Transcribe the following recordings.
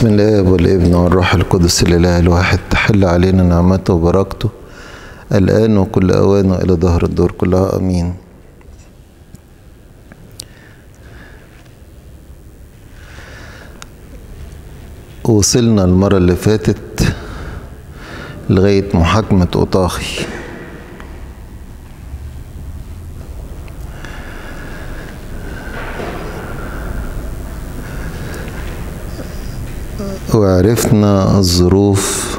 بسم الله والابن والروح القدس الاله الواحد تحل علينا نعمته وبركته الان وكل اوان والى ظهر الدور كلها امين وصلنا المره اللي فاتت لغايه محاكمه اوطاخي وعرفنا الظروف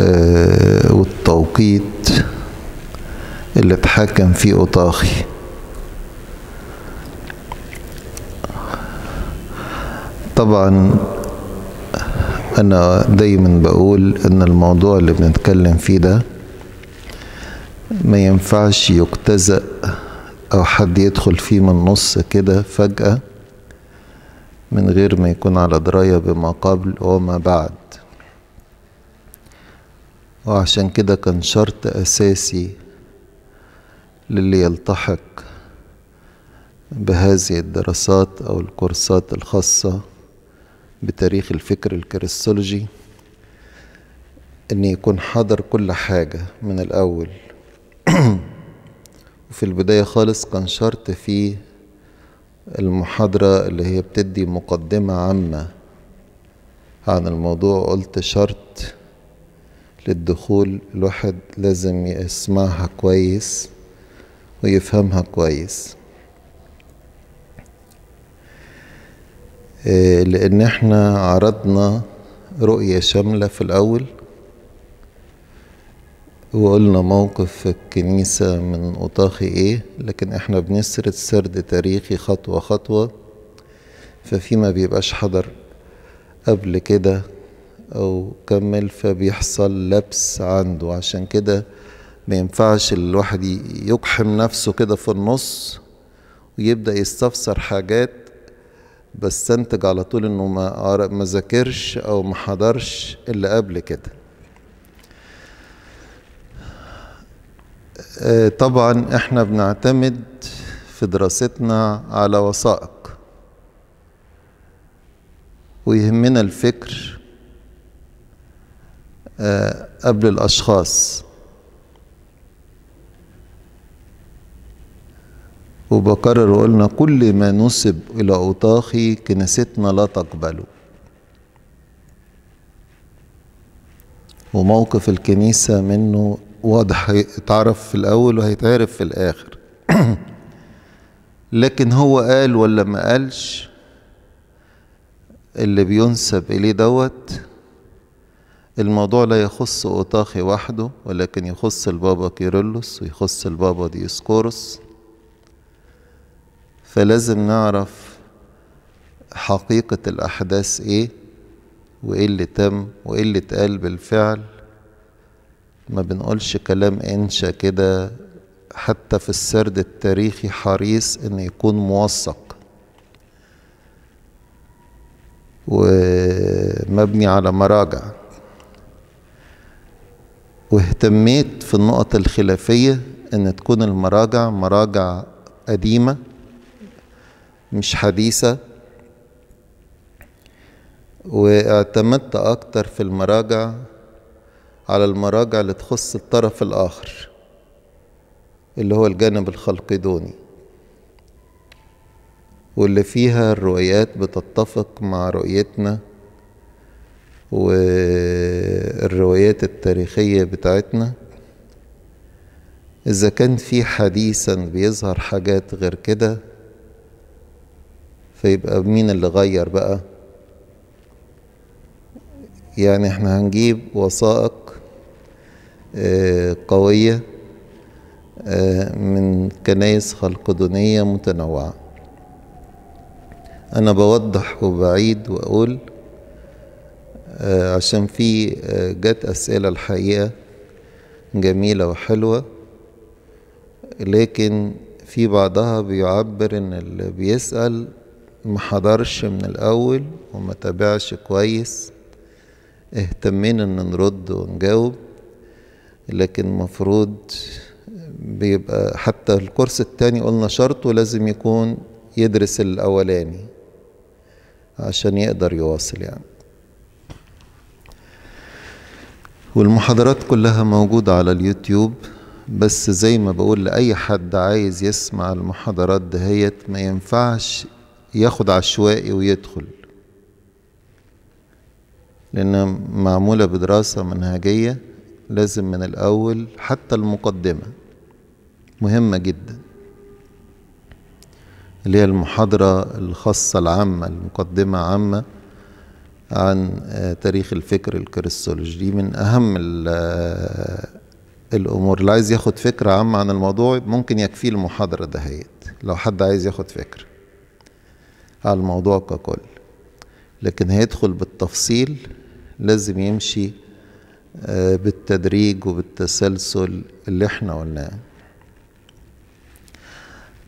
آه، والتوقيت اللي اتحكم فيه أطاخي طبعا أنا دايما بقول إن الموضوع اللي بنتكلم فيه ده ما ينفعش يجتزأ أو حد يدخل فيه من النص كده فجأة من غير ما يكون على دراية بما قبل وما بعد وعشان كده كان شرط أساسي للي يلتحق بهذه الدراسات أو الكورسات الخاصة بتاريخ الفكر الكريستولوجي إن يكون حضر كل حاجة من الأول وفي البداية خالص كان شرط فيه المحاضرة اللي هي بتدي مقدمة عامة عن الموضوع قلت شرط للدخول الواحد لازم يسمعها كويس ويفهمها كويس إيه، لأن احنا عرضنا رؤية شاملة في الأول وقلنا موقف الكنيسة من أطاخي إيه لكن إحنا بنسرد سرد تاريخي خطوة خطوة ففي ما بيبقاش حضر قبل كده أو كمل فبيحصل لبس عنده عشان كده ما ينفعش الواحد يقحم نفسه كده في النص ويبدأ يستفسر حاجات بستنتج على طول إنه ما ذاكرش أو ما حضرش اللي قبل كده آه، طبعا احنا بنعتمد في دراستنا على وثائق ويهمنا الفكر آه، قبل الأشخاص وبكرر وقلنا كل ما نسب إلى أوطاخي كنيستنا لا تقبله وموقف الكنيسة منه واضح هيتعرف في الأول وهيتعرف في الآخر لكن هو قال ولا ما قالش اللي بينسب إليه دوت الموضوع لا يخص أوتاخي وحده ولكن يخص البابا كيرلس ويخص البابا ديسكورس فلازم نعرف حقيقة الأحداث إيه وإيه اللي تم وإيه اللي اتقال بالفعل ما بنقولش كلام انشا كده حتى في السرد التاريخي حريص ان يكون موثق ومبني على مراجع واهتميت في النقط الخلافية ان تكون المراجع مراجع قديمة مش حديثة واعتمدت اكتر في المراجع على المراجع اللي تخص الطرف الآخر اللي هو الجانب دوني واللي فيها الرؤيات بتتفق مع رؤيتنا والروايات التاريخية بتاعتنا إذا كان في حديثا بيظهر حاجات غير كده فيبقى مين اللي غير بقى يعني احنا هنجيب وثائق قوية من كنايس خلقدونية متنوعة أنا بوضح وبعيد وأقول عشان في جت أسئلة الحقيقة جميلة وحلوة لكن في بعضها بيعبر إن اللي بيسأل ما حضرش من الأول وما تابعش كويس اهتمينا إن نرد ونجاوب لكن المفروض بيبقى حتى الكورس التاني قلنا شرطه لازم يكون يدرس الأولاني عشان يقدر يواصل يعني والمحاضرات كلها موجودة على اليوتيوب بس زي ما بقول لأي حد عايز يسمع المحاضرات دهيت ما ينفعش ياخد عشوائي ويدخل لأنها معمولة بدراسة منهجية لازم من الأول حتى المقدمة مهمة جدا اللي هي المحاضرة الخاصة العامة المقدمة عامة عن آه، تاريخ الفكر الكريستولوجي دي من أهم آه، الأمور اللي عايز ياخد فكرة عامة عن الموضوع ممكن يكفيه المحاضرة دهيت لو حد عايز ياخد فكرة على الموضوع ككل لكن هيدخل بالتفصيل لازم يمشي بالتدريج وبالتسلسل اللي احنا قلناه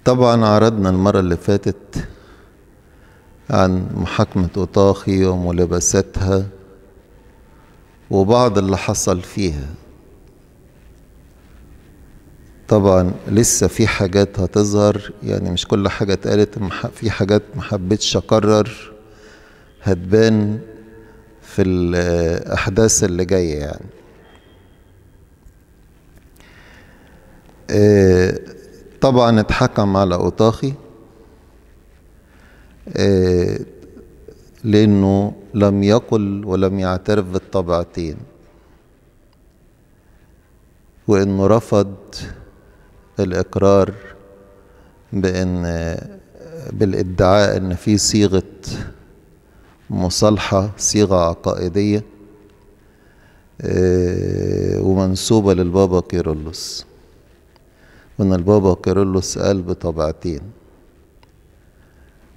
طبعا عرضنا المرة اللي فاتت عن محاكمة أوطاخي وملابساتها وبعض اللي حصل فيها طبعا لسه في حاجات هتظهر يعني مش كل حاجة اتقالت في حاجات محبتش أكرر هتبان في الأحداث اللي جاية يعني آه، طبعا اتحكم على أوطاخي آه، لأنه لم يقل ولم يعترف بالطبعتين وأنه رفض الإقرار بأن بالادعاء ان في صيغه مصالحة صيغة عقائدية آه، ومنسوبة للبابا كيرلس وإن البابا كيرلس قال بطبعتين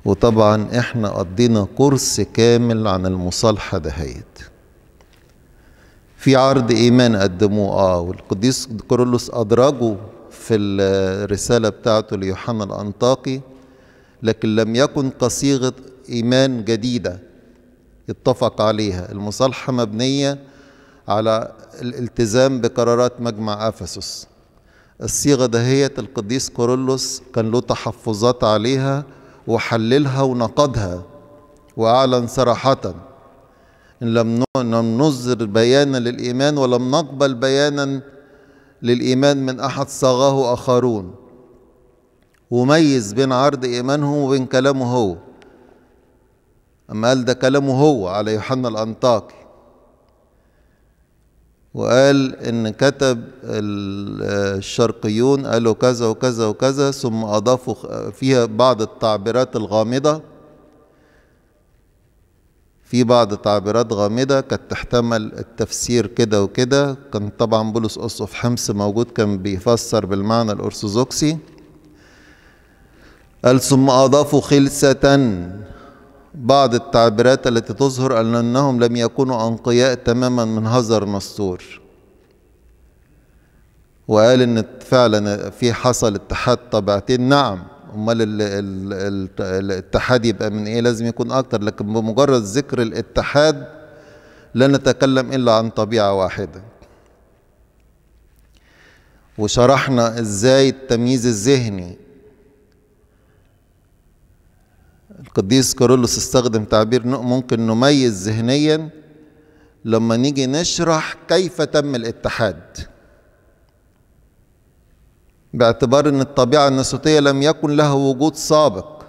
وطبعا احنا قضينا كورس كامل عن المصالحة دهيت في عرض ايمان قدموه اه والقديس كيرلس ادرجه في الرسالة بتاعته ليوحنا الانطاقي لكن لم يكن كصيغة ايمان جديدة اتفق عليها المصالحة مبنية على الالتزام بقرارات مجمع أفسس الصيغة دهية القديس كورولوس كان له تحفظات عليها وحللها ونقدها وأعلن صراحة إن لم ننظر بيانا للإيمان ولم نقبل بيانا للإيمان من أحد صاغه آخرون وميز بين عرض إيمانهم وبين كلامه هو أما قال ده كلامه هو على يوحنا الأنطاكي وقال إن كتب الشرقيون قالوا كذا وكذا وكذا ثم أضافوا فيها بعض التعبيرات الغامضة في بعض تعبيرات غامضة كانت تحتمل التفسير كده وكده كان طبعا بولس أصف حمص موجود كان بيفسر بالمعنى الأرثوذكسي قال ثم أضافوا خلسة بعض التعبيرات التي تظهر أنهم لم يكونوا أنقياء تماما من هزر نستور وقال ان فعلا في حصل اتحاد طبعتين نعم امال الاتحاد يبقى من ايه لازم يكون اكتر لكن بمجرد ذكر الاتحاد لا نتكلم الا عن طبيعه واحده وشرحنا ازاي التمييز الذهني القديس كارولوس استخدم تعبير ممكن نميز ذهنيا لما نيجي نشرح كيف تم الاتحاد باعتبار ان الطبيعه الناسوتيه لم يكن لها وجود سابق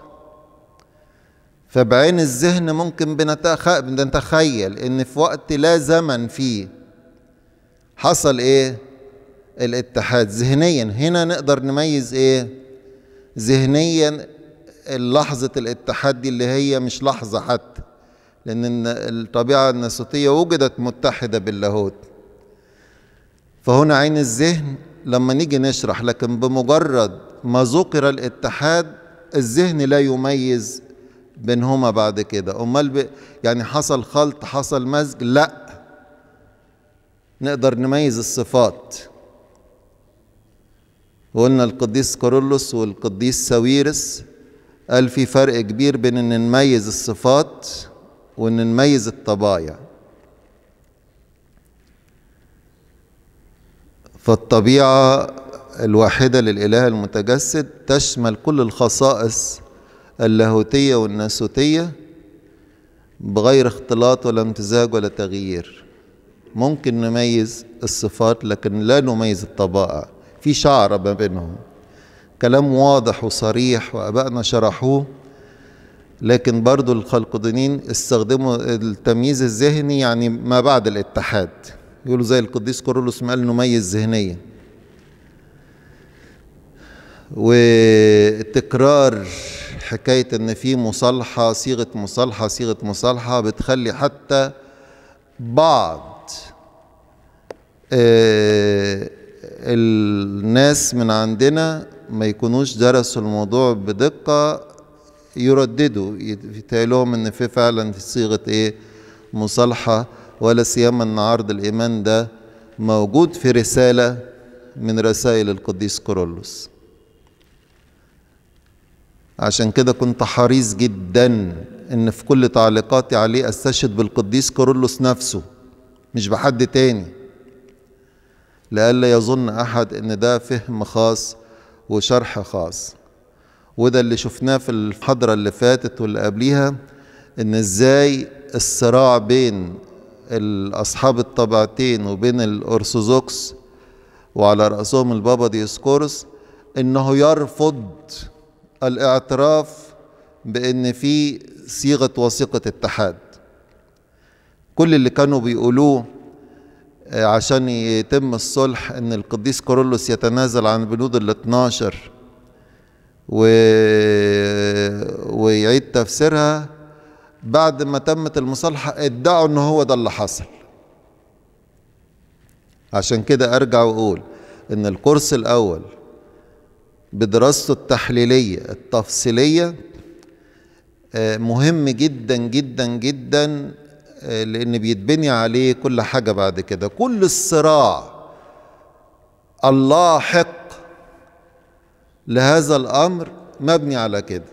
فبعين الذهن ممكن بنتخيل ان في وقت لا زمن فيه حصل ايه الاتحاد ذهنيا هنا نقدر نميز ايه ذهنيا لحظة الاتحاد دي اللي هي مش لحظة حتى لأن الطبيعة الناسوتية وجدت متحدة باللاهوت فهنا عين الذهن لما نيجي نشرح لكن بمجرد ما ذكر الاتحاد الذهن لا يميز بينهما بعد كده امال يعني حصل خلط حصل مزج لا نقدر نميز الصفات وقلنا القديس كارولوس والقديس ساويرس قال في فرق كبير بين ان نميز الصفات وان نميز الطبايع فالطبيعه الواحده للاله المتجسد تشمل كل الخصائص اللاهوتيه والناسوتيه بغير اختلاط ولا امتزاج ولا تغيير ممكن نميز الصفات لكن لا نميز الطبائع في شعره ما بينهم كلام واضح وصريح وابائنا شرحوه لكن برضو القلقدينيين استخدموا التمييز الذهني يعني ما بعد الاتحاد يقولوا زي القديس كورولوس ما قال نميز ذهنيا وتكرار حكاية ان في مصالحة صيغة مصالحة صيغة مصالحة بتخلي حتى بعض آه الناس من عندنا ما يكونوش درسوا الموضوع بدقة يرددوا يتقالهم ان في فعلا في صيغة ايه مصالحة ولا سيما ان عرض الايمان ده موجود في رسالة من رسائل القديس كورولوس عشان كده كنت حريص جدا ان في كل تعليقاتي عليه استشهد بالقديس كورولوس نفسه مش بحد تاني لئلا يظن احد ان ده فهم خاص وشرح خاص وده اللي شفناه في الحضرة اللي فاتت واللي قبليها ان ازاي الصراع بين اصحاب الطبعتين وبين الارثوذكس وعلى رأسهم البابا ديسكورس انه يرفض الاعتراف بان في صيغة وثيقة اتحاد كل اللي كانوا بيقولوه آه، عشان يتم الصلح ان القديس كورولوس يتنازل عن بنود ال 12 و... ويعيد تفسيرها بعد ما تمت المصالحة ادعوا ان هو ده اللي حصل عشان كده ارجع واقول ان الكورس الاول بدراسته التحليلية التفصيلية آه، مهم جدا جدا جدا لأن بيتبني عليه كل حاجة بعد كده كل الصراع اللاحق لهذا الأمر مبني على كده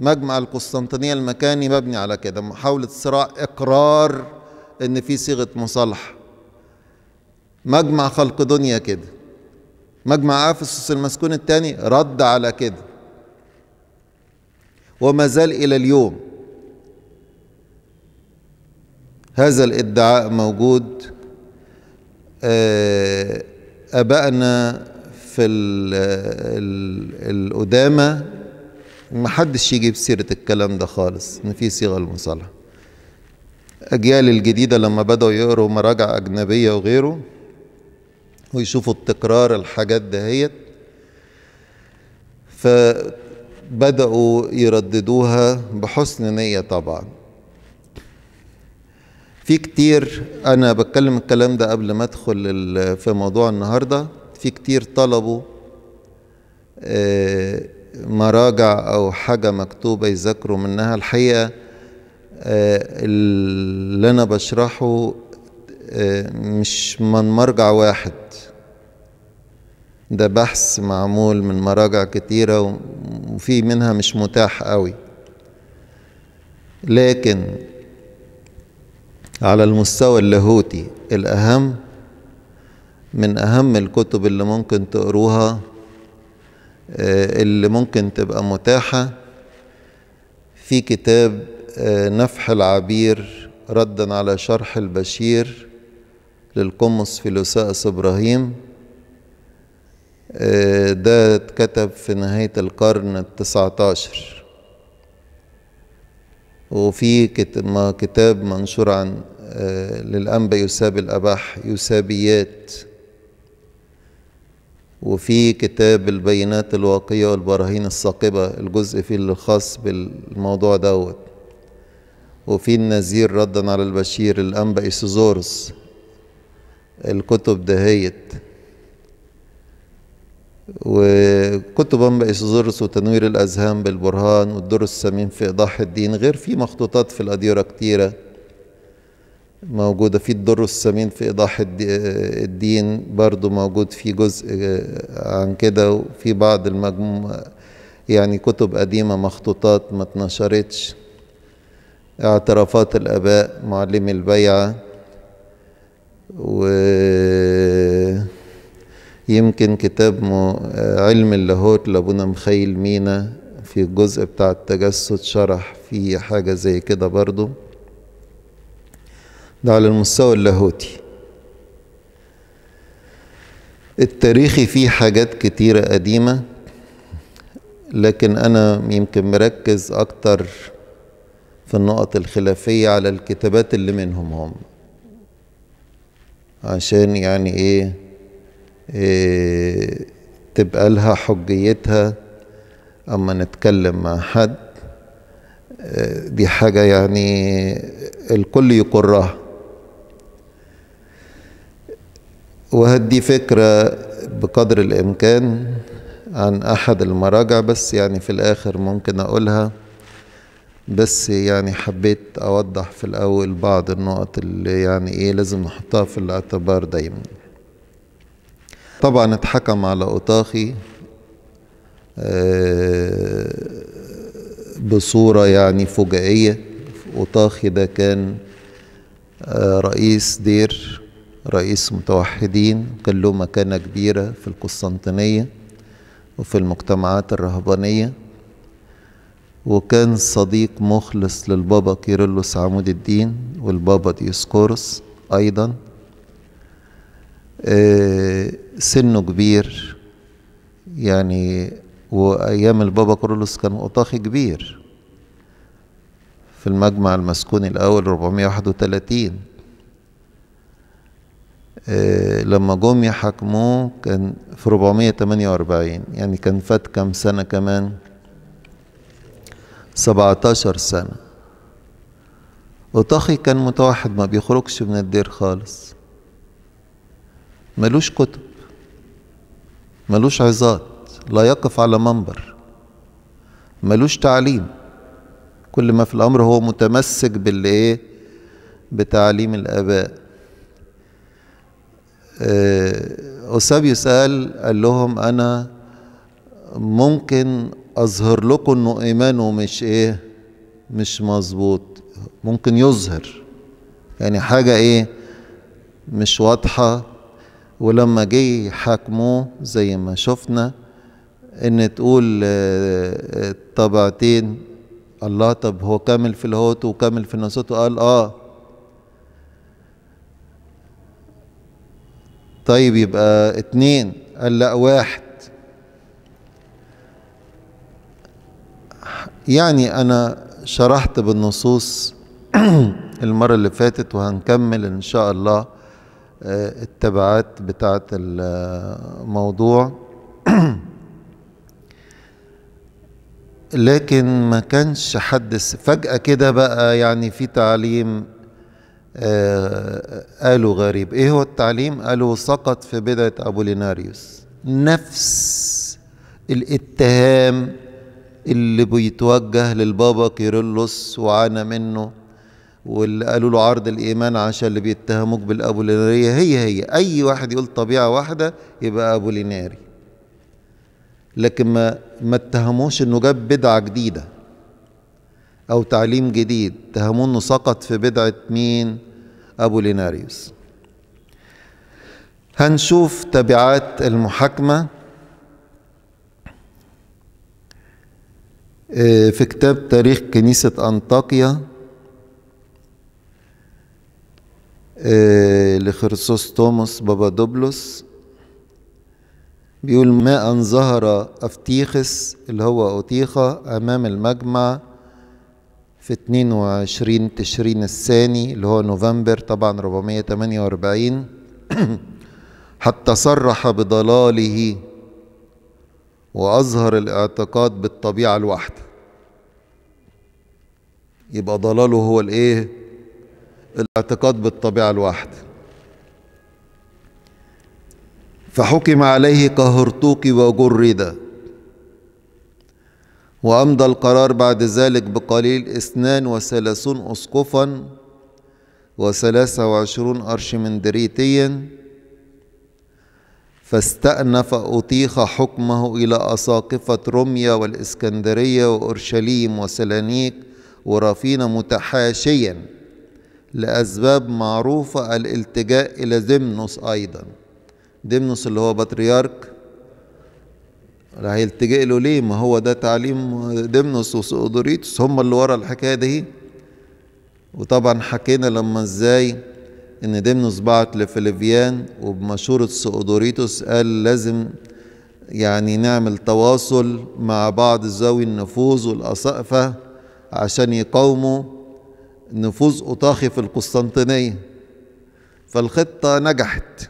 مجمع القسطنطينية المكاني مبني على كده محاولة صراع إقرار إن في صيغة مصالحة مجمع خلق دنيا كده مجمع أفسس المسكون الثاني رد على كده وما زال إلى اليوم هذا الادعاء موجود آه، ابائنا في القدامى ما حدش يجيب سيره الكلام ده خالص ان في صيغه المصالحه اجيال الجديده لما بداوا يقروا مراجع اجنبيه وغيره ويشوفوا التكرار الحاجات دهيت فبداوا يرددوها بحسن نيه طبعا في كتير انا بتكلم الكلام ده قبل ما ادخل في موضوع النهارده في كتير طلبوا آه، مراجع او حاجه مكتوبه يذاكروا منها الحقيقه آه، اللي انا بشرحه آه، مش من مرجع واحد ده بحث معمول من مراجع كتيرة وفي منها مش متاح قوي لكن على المستوى اللاهوتي الأهم من أهم الكتب اللي ممكن تقروها آه، اللي ممكن تبقى متاحة في كتاب آه، نفح العبير ردا على شرح البشير للقمص في فيلوساءس إبراهيم آه، ده اتكتب في نهاية القرن التسعتاشر وفي كتاب منشور عن آه، للأنبا يساب الأباح يسابيات وفي كتاب البينات الواقية والبراهين الثاقبة الجزء فيه الخاص بالموضوع دوت وفي النذير ردا على البشير الأنبا إيسوزورس الكتب دهيت وكنت بنبئش زرس وتنوير الأذهان بالبرهان والدر السمين في إيضاح الدين غير في مخطوطات في الأديرة كتيرة موجودة في الدر السمين في إيضاح الدين برضو موجود في جزء آه، عن كده وفي بعض المجموعة يعني كتب قديمة مخطوطات ما اتنشرتش اعترافات الآباء معلمي البيعة و يمكن كتاب علم اللاهوت لابونا مخيل مينا في الجزء بتاع التجسد شرح فيه حاجة زي كده برضو ده على المستوى اللاهوتي التاريخي فيه حاجات كتيرة قديمة لكن أنا يمكن مركز أكتر في النقط الخلافية على الكتابات اللي منهم هم عشان يعني إيه إيه، تبقى لها حجيتها اما نتكلم مع حد إيه، دي حاجة يعني الكل يقرها وهدي فكرة بقدر الإمكان عن أحد المراجع بس يعني في الآخر ممكن أقولها بس يعني حبيت أوضح في الأول بعض النقط اللي يعني إيه لازم نحطها في الاعتبار دايماً طبعا اتحكم على أوطاخي آه، بصورة يعني فجائية أوطاخي ده كان آه، رئيس دير رئيس متوحدين كان له مكانة كبيرة في القسطنطينية وفي المجتمعات الرهبانية وكان صديق مخلص للبابا كيرلس عمود الدين والبابا ديسكورس أيضا آه سنه كبير يعني وايام البابا كارلوس كان اوطاخي كبير في المجمع المسكوني الاول 431 آه لما جم يحاكموه كان في 448 يعني كان فات كام سنه كمان 17 سنه اوطاخي كان متوحد ما بيخرجش من الدير خالص ملوش كتب ملوش عظات لا يقف على منبر ملوش تعليم كل ما في الأمر هو متمسك بالايه بتعليم الآباء آه، أوسابيوس قال قال لهم أنا ممكن أظهر لكم إنه إيمانه مش إيه مش مظبوط ممكن يظهر يعني حاجة إيه مش واضحة ولما جه حاكموه زي ما شفنا ان تقول آه، آه، طبعتين الله طب هو كامل في الهوت وكامل في النصوت قال اه طيب يبقى اتنين قال لا واحد يعني انا شرحت بالنصوص المرة اللي فاتت وهنكمل ان شاء الله آه، التبعات بتاعت الموضوع لكن ما كانش حد فجأة كده بقى يعني في تعليم قالوا آه، غريب ايه هو التعليم قالوا سقط في بدعة أبوليناريوس نفس الاتهام اللي بيتوجه للبابا كيرلس وعانى منه واللي قالوا له عرض الايمان عشان اللي بيتهموك بالابوليناريه هي هي اي واحد يقول طبيعه واحده يبقى ابوليناري لكن ما ما اتهموش انه جاب بدعه جديده او تعليم جديد اتهموه انه سقط في بدعه مين ابو ليناريوس هنشوف تبعات المحاكمه آه، في كتاب تاريخ كنيسه انطاكيا آه، لخرسوس توماس دوبلوس بيقول ما أن ظهر أفتيخس اللي هو أوتيخة أمام المجمع في 22 تشرين الثاني اللي هو نوفمبر طبعا 448 حتى صرح بضلاله وأظهر الاعتقاد بالطبيعة الواحدة يبقى ضلاله هو الإيه؟ الاعتقاد بالطبيعة الواحدة فحكم عليه كهرطوق وجرد وأمضى القرار بعد ذلك بقليل اثنان وثلاثون أسقفا وثلاثة وعشرون أرشمندريتيا فاستأنف أطيخ حكمه إلى أساقفة روميا والإسكندرية وأورشليم وسلانيك ورافينا متحاشيا لأسباب معروفة الالتجاء إلى دمنوس أيضا دمنوس اللي هو بطريرك هيلتجئ له ليه ما هو ده تعليم دمنوس وسؤدوريتوس هم اللي ورا الحكاية دي وطبعا حكينا لما ازاي ان دمنوس بعت لفليفيان وبمشورة سؤدوريتوس قال لازم يعني نعمل تواصل مع بعض ذوي النفوذ والأسقفة عشان يقاوموا نفوذ أوطاخي في القسطنطينية فالخطة نجحت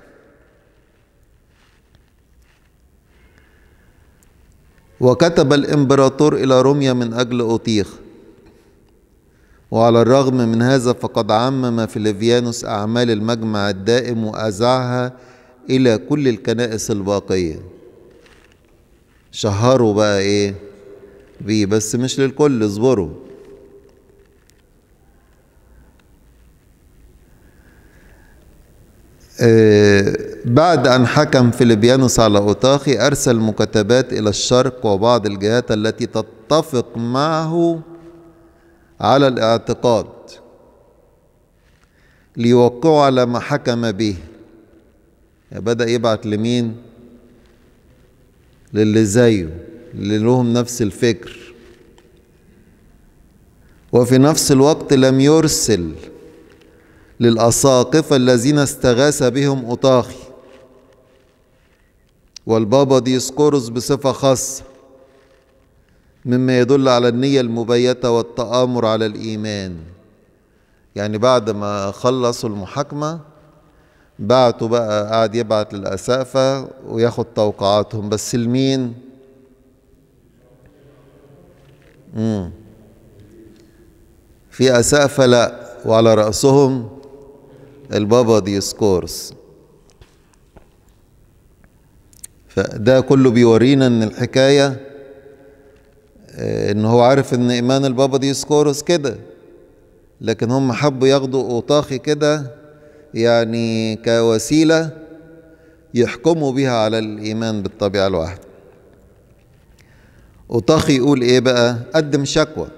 وكتب الإمبراطور إلى روميا من أجل أوطيخ وعلى الرغم من هذا فقد عمم فليفيانوس أعمال المجمع الدائم وأذاعها إلى كل الكنائس الباقية شهروا بقى إيه بيه بس مش للكل اصبروا آه، بعد أن حكم فيليبيانوس على أوتاخي أرسل مكتبات إلى الشرق وبعض الجهات التي تتفق معه على الاعتقاد ليوقعوا على ما حكم به يعني بدأ يبعت لمين للي زيه اللي لهم نفس الفكر وفي نفس الوقت لم يرسل للأساقفة الذين استغاث بهم أطاخي والبابا ديسقورس بصفة خاصة مما يدل على النية المبيتة والتآمر على الإيمان يعني بعد ما خلصوا المحاكمة بعتوا بقى قعد يبعت للأسافة وياخد توقعاتهم بس لمين؟ في أسافة لأ وعلى رأسهم البابا ديسكورس فده كله بيورينا ان الحكايه ان هو عارف ان ايمان البابا ديسكورس كده لكن هم حبوا ياخدوا اوطاخي كده يعني كوسيله يحكموا بها على الايمان بالطبيعه الواحده اوطاخي يقول ايه بقى قدم شكوى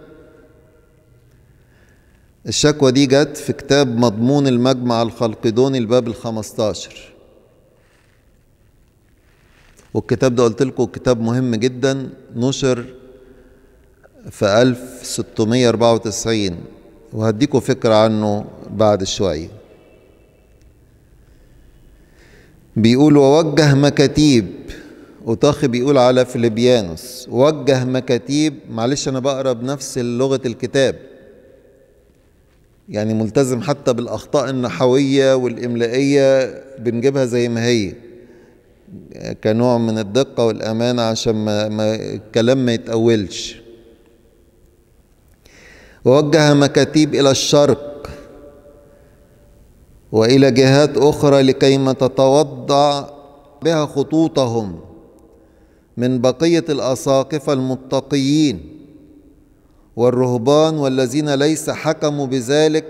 الشكوى دي جت في كتاب مضمون المجمع الخلقدوني الباب ال15 والكتاب ده قلت لكم كتاب مهم جدا نشر في 1694 وهديكم فكرة عنه بعد شوية بيقول ووجه مكاتيب أوتاخي بيقول على فيليبيانوس وجه مكاتيب معلش أنا بقرا بنفس لغة الكتاب يعني ملتزم حتى بالأخطاء النحوية والإملائية بنجيبها زي ما هي كنوع من الدقة والأمانة عشان ما, ما الكلام ما يتأولش ووجه مكاتيب إلى الشرق وإلى جهات أخرى لكيما تتوضع بها خطوطهم من بقية الأساقفة المتقيين والرهبان والذين ليس حكموا بذلك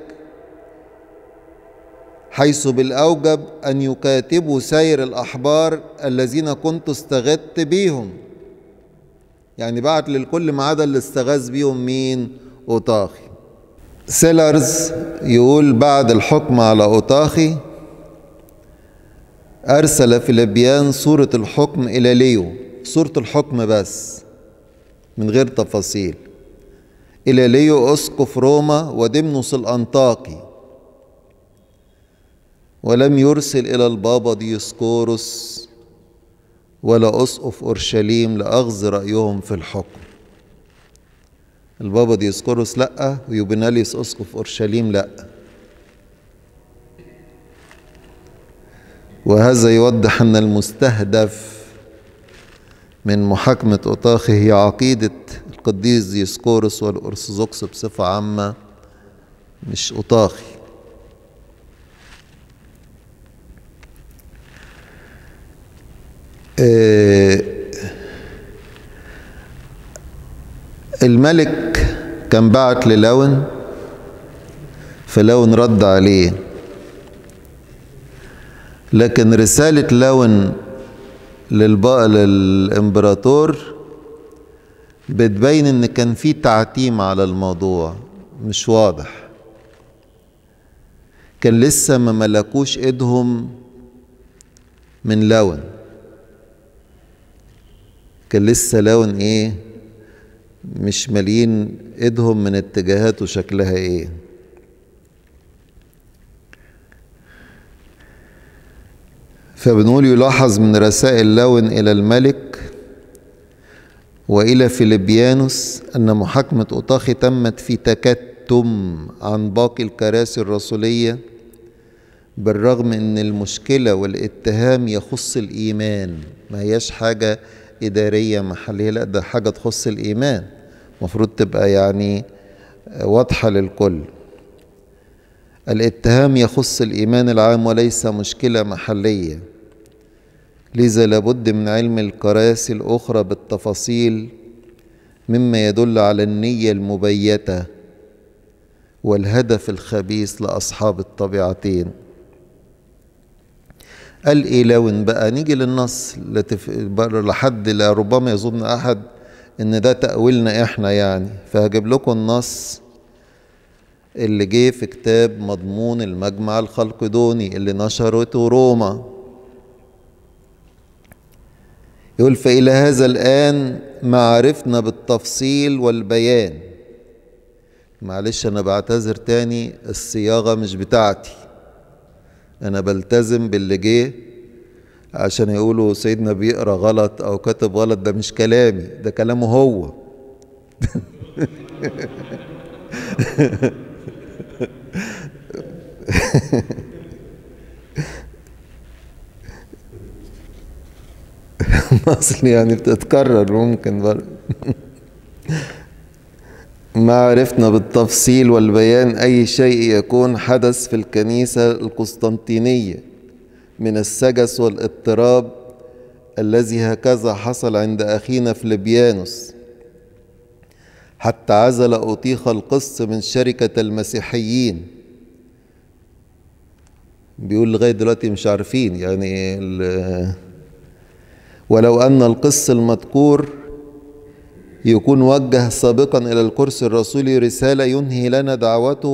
حيث بالأوجب أن يكاتبوا سير الأحبار الذين كنت استغدت بيهم يعني بعت للكل ما عدا اللي استغاث بيهم مين أوطاخي سيلرز يقول بعد الحكم على أوطاخي أرسل فيلبيان صورة الحكم إلى ليو صورة الحكم بس من غير تفاصيل إلى ليو أسقف روما ودمنوس الأنطاكي ولم يرسل إلى البابا ديسكوروس ولا أسقف أورشليم لأخذ رأيهم في الحكم البابا ديسكوروس لأ ويوبناليس أسقف أورشليم لأ وهذا يوضح أن المستهدف من محاكمة أوطاخي هي عقيدة القديس ديسكورس والأرثوذكس بصفة عامة مش أطاخي آه، الملك كان بعت للون فلون رد عليه لكن رسالة لون للبقى للإمبراطور بتبين ان كان في تعتيم على الموضوع مش واضح كان لسه ما ملكوش ايدهم من لون كان لسه لون ايه مش مالين ايدهم من اتجاهات وشكلها ايه فبنقول يلاحظ من رسائل لون الى الملك وإلى فيليبيانوس أن محاكمة أوطاخي تمت في تكتم عن باقي الكراسي الرسولية بالرغم أن المشكلة والاتهام يخص الإيمان ما هيش حاجة إدارية محلية لا ده حاجة تخص الإيمان المفروض تبقى يعني واضحة للكل الاتهام يخص الإيمان العام وليس مشكلة محلية لذا لابد من علم الكراسي الأخرى بالتفاصيل مما يدل على النية المبيتة والهدف الخبيث لأصحاب الطبيعتين قال إيه لو بقى نيجي للنص لتف... لحد لا ربما يظن أحد إن ده تأويلنا إحنا يعني فهجيب لكم النص اللي جه في كتاب مضمون المجمع الخلقدوني اللي نشرته روما يقول فإلى هذا الآن معرفنا بالتفصيل والبيان معلش أنا بعتذر تاني الصياغة مش بتاعتي أنا بلتزم باللي جه عشان يقولوا سيدنا بيقرأ غلط أو كاتب غلط ده مش كلامي ده كلامه هو مصر يعني بتتكرر ممكن بر... ما عرفنا بالتفصيل والبيان أي شيء يكون حدث في الكنيسة القسطنطينية من السجس والاضطراب الذي هكذا حصل عند أخينا فليبيانوس حتى عزل أطيخ القس من شركة المسيحيين بيقول لغاية دلوقتي مش عارفين يعني ولو أن القس المذكور يكون وجه سابقا إلى الكرسي الرسولي رسالة ينهي لنا دعوته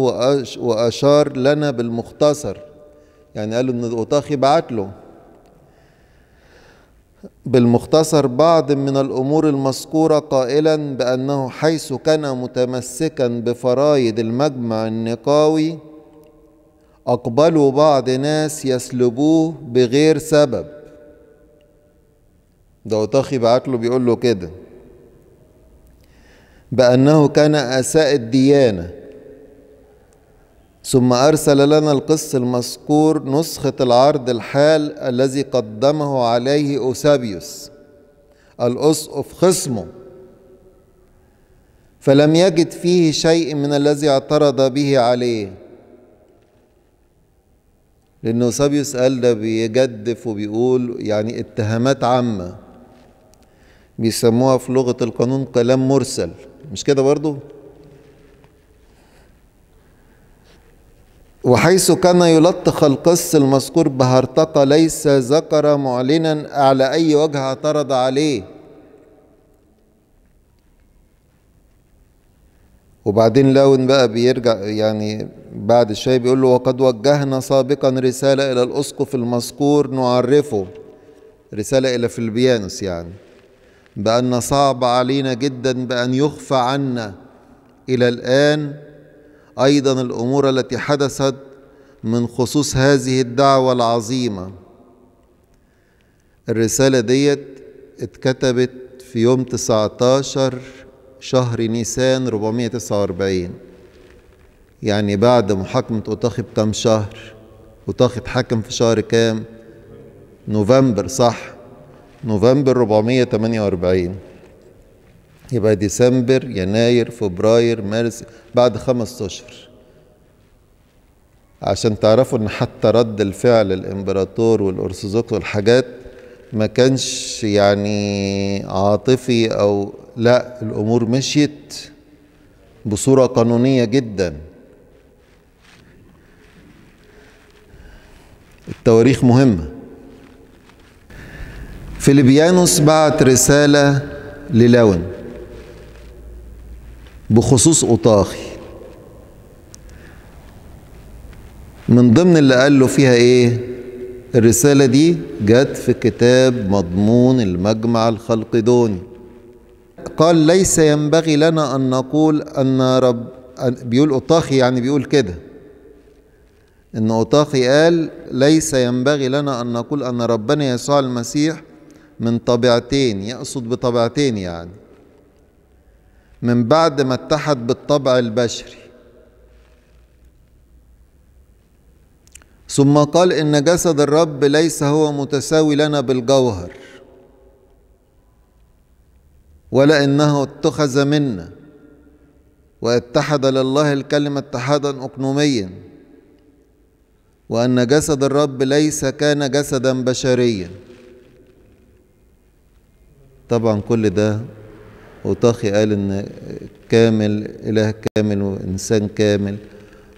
وأشار لنا بالمختصر يعني قالوا إن أوطاخي بعت له بالمختصر بعض من الأمور المذكورة قائلا بأنه حيث كان متمسكا بفرايد المجمع النقاوي أقبلوا بعض ناس يسلبوه بغير سبب ده دوتاخ بعت له بيقول له كده بأنه كان أساء الديانة ثم أرسل لنا القس المذكور نسخة العرض الحال الذي قدمه عليه أوسابيوس الأسقف خصمه فلم يجد فيه شيء من الذي اعترض به عليه لأن أوسابيوس قال ده بيجدف وبيقول يعني اتهامات عامة بيسموها في لغة القانون كلام مرسل مش كده برضو وحيث كان يلطخ القس المذكور بهرطقة ليس ذكر معلنا على أي وجه اعترض عليه وبعدين لون بقى بيرجع يعني بعد شوية بيقول له وقد وجهنا سابقا رسالة إلى الأسقف المذكور نعرفه رسالة إلى فلبيانوس يعني بأن صعب علينا جدا بأن يخفى عنا إلى الآن أيضا الأمور التي حدثت من خصوص هذه الدعوة العظيمة الرسالة ديت اتكتبت في يوم 19 شهر نيسان 449 يعني بعد محاكمة أوتاخي بكام شهر أوتاخي اتحكم في شهر كام؟ نوفمبر صح نوفمبر 448 يبقى ديسمبر يناير فبراير مارس بعد خمس اشهر عشان تعرفوا ان حتى رد الفعل الامبراطور والارثوذكس والحاجات ما كانش يعني عاطفي او لا الامور مشيت بصوره قانونيه جدا التواريخ مهمه فيليبيانوس بعت رسالة للون بخصوص أوطاخي من ضمن اللي قال له فيها ايه الرسالة دي جت في كتاب مضمون المجمع الخلقدوني قال ليس ينبغي لنا أن نقول أن رب بيقول أوطاخي يعني بيقول كده إن أوطاخي قال ليس ينبغي لنا أن نقول أن ربنا يسوع المسيح من طبيعتين يقصد بطبيعتين يعني من بعد ما اتحد بالطبع البشري ثم قال إن جسد الرب ليس هو متساوي لنا بالجوهر ولا إنه اتخذ منا واتحد لله الكلمة اتحادا أقنوميا وأن جسد الرب ليس كان جسدا بشريا طبعا كل ده وطاخي قال ان كامل اله كامل وانسان كامل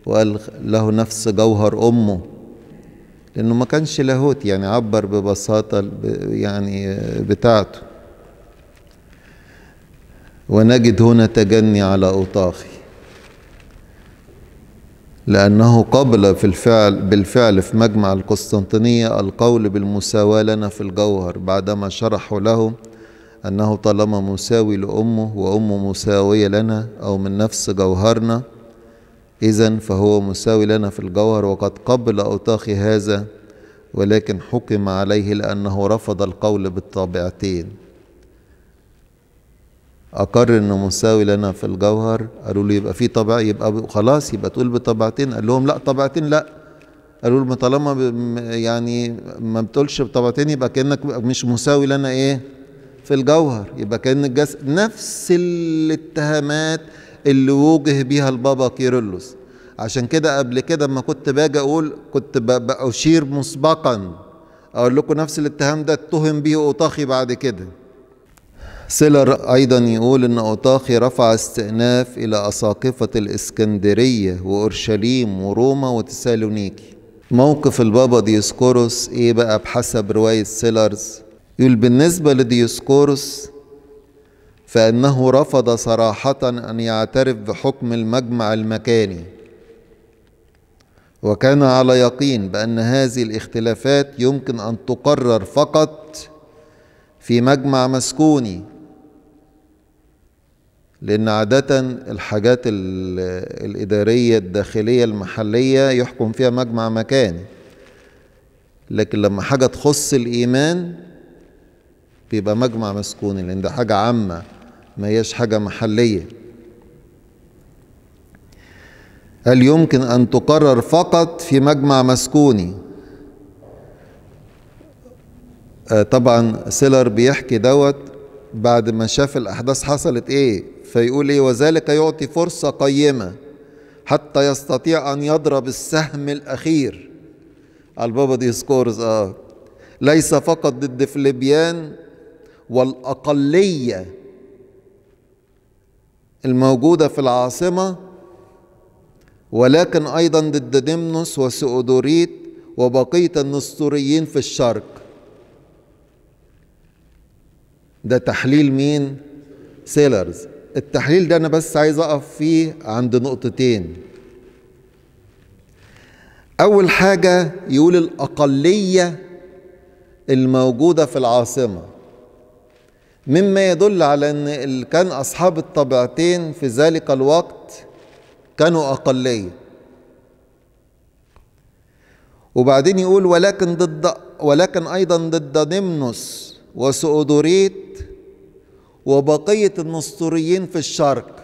وقال له نفس جوهر امه لانه ما كانش لاهوت يعني عبر ببساطه يعني بتاعته ونجد هنا تجني على أطاخي لأنه قبل في الفعل بالفعل في مجمع القسطنطينية القول بالمساواة لنا في الجوهر بعدما شرحوا له أنه طالما مساوي لأمه وأمه مساوية لنا أو من نفس جوهرنا إذا فهو مساوي لنا في الجوهر وقد قبل أوتاخي هذا ولكن حكم عليه لأنه رفض القول بالطابعتين أقر إنه مساوي لنا في الجوهر قالوا له يبقى في طبع يبقى خلاص يبقى تقول بطبعتين قال لهم لا طبعتين لا قالوا له طالما يعني ما بتقولش بطبعتين يبقى كأنك مش مساوي لنا إيه في الجوهر يبقى كان الجسد نفس الاتهامات اللي وجه بيها البابا كيرلس عشان كده قبل كده ما كنت باجي اقول كنت بأشير مسبقا اقول لكم نفس الاتهام ده اتهم به اوطاخي بعد كده سيلر أيضا يقول أن أوطاخي رفع استئناف إلى أساقفة الإسكندرية وأورشليم وروما وتسالونيكي موقف البابا ديسكوروس إيه بقى بحسب رواية سيلرز يقول بالنسبة لديسكورس فإنه رفض صراحة أن يعترف بحكم المجمع المكاني وكان على يقين بأن هذه الاختلافات يمكن أن تقرر فقط في مجمع مسكوني لأن عادة الحاجات الإدارية الداخلية المحلية يحكم فيها مجمع مكاني لكن لما حاجة تخص الإيمان بيبقى مجمع مسكوني لأن ده حاجة عامة ما هياش حاجة محلية هل يمكن أن تقرر فقط في مجمع مسكوني آه، طبعا سيلر بيحكي دوت بعد ما شاف الأحداث حصلت إيه فيقول إيه وذلك يعطي فرصة قيمة حتى يستطيع أن يضرب السهم الأخير البابا دي سكورز آه ليس فقط ضد فليبيان والاقليه الموجوده في العاصمه ولكن ايضا ضد ديمنوس وسؤدوريت وبقيه النسطوريين في الشرق ده تحليل مين سيلرز التحليل ده انا بس عايز اقف فيه عند نقطتين اول حاجه يقول الاقليه الموجوده في العاصمه مما يدل على أن كان أصحاب الطبيعتين في ذلك الوقت كانوا أقلية وبعدين يقول ولكن ضد ولكن أيضا ضد نمنوس وسؤدوريت وبقية النسطوريين في الشرق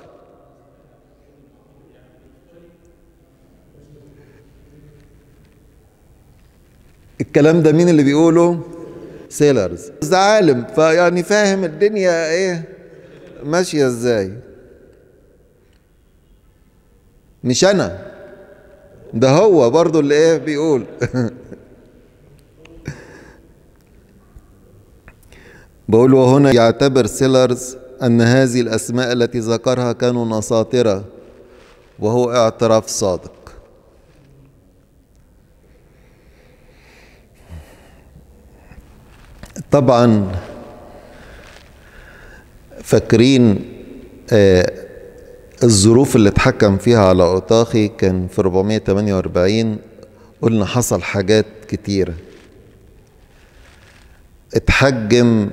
الكلام ده مين اللي بيقوله؟ سيلرز عالم فيعني فاهم الدنيا ايه ماشية ازاي مش انا ده هو برضو اللي ايه بيقول بقول وهنا يعتبر سيلرز أن هذه الأسماء التي ذكرها كانوا نساطرة وهو اعتراف صادق طبعا فاكرين آه الظروف اللي اتحكم فيها على أوطاخي كان في 448 قلنا حصل حاجات كتيرة اتحجم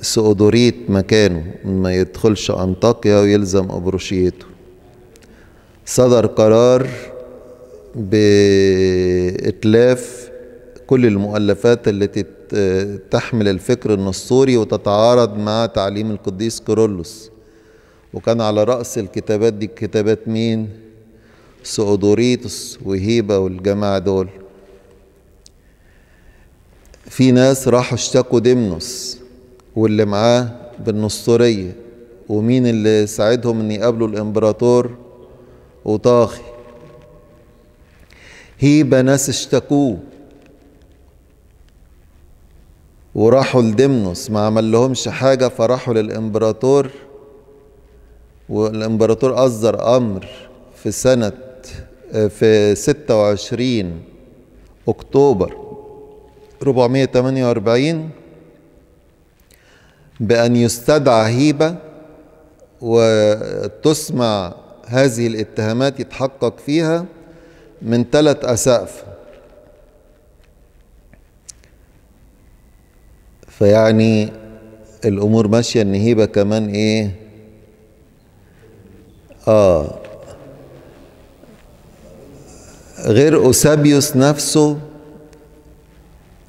سؤدوريت مكانه ما يدخلش أنطاكيا ويلزم أبروشيته صدر قرار بإتلاف كل المؤلفات التي تحمل الفكر النسطوري وتتعارض مع تعليم القديس كيرلس وكان على رأس الكتابات دي كتابات مين؟ سؤدوريتوس وهيبة والجماعة دول في ناس راحوا اشتكوا ديمنوس واللي معاه بالنسطورية ومين اللي ساعدهم ان يقابلوا الامبراطور وطاخي هيبة ناس اشتكوه وراحوا لدمنوس ما عمل لهمش حاجة فراحوا للإمبراطور والإمبراطور أصدر أمر في سنة في 26 أكتوبر 448 بأن يستدعى هيبة وتسمع هذه الاتهامات يتحقق فيها من ثلاث أسقف فيعني الامور ماشيه ان هبه كمان ايه اه غير اوسابيوس نفسه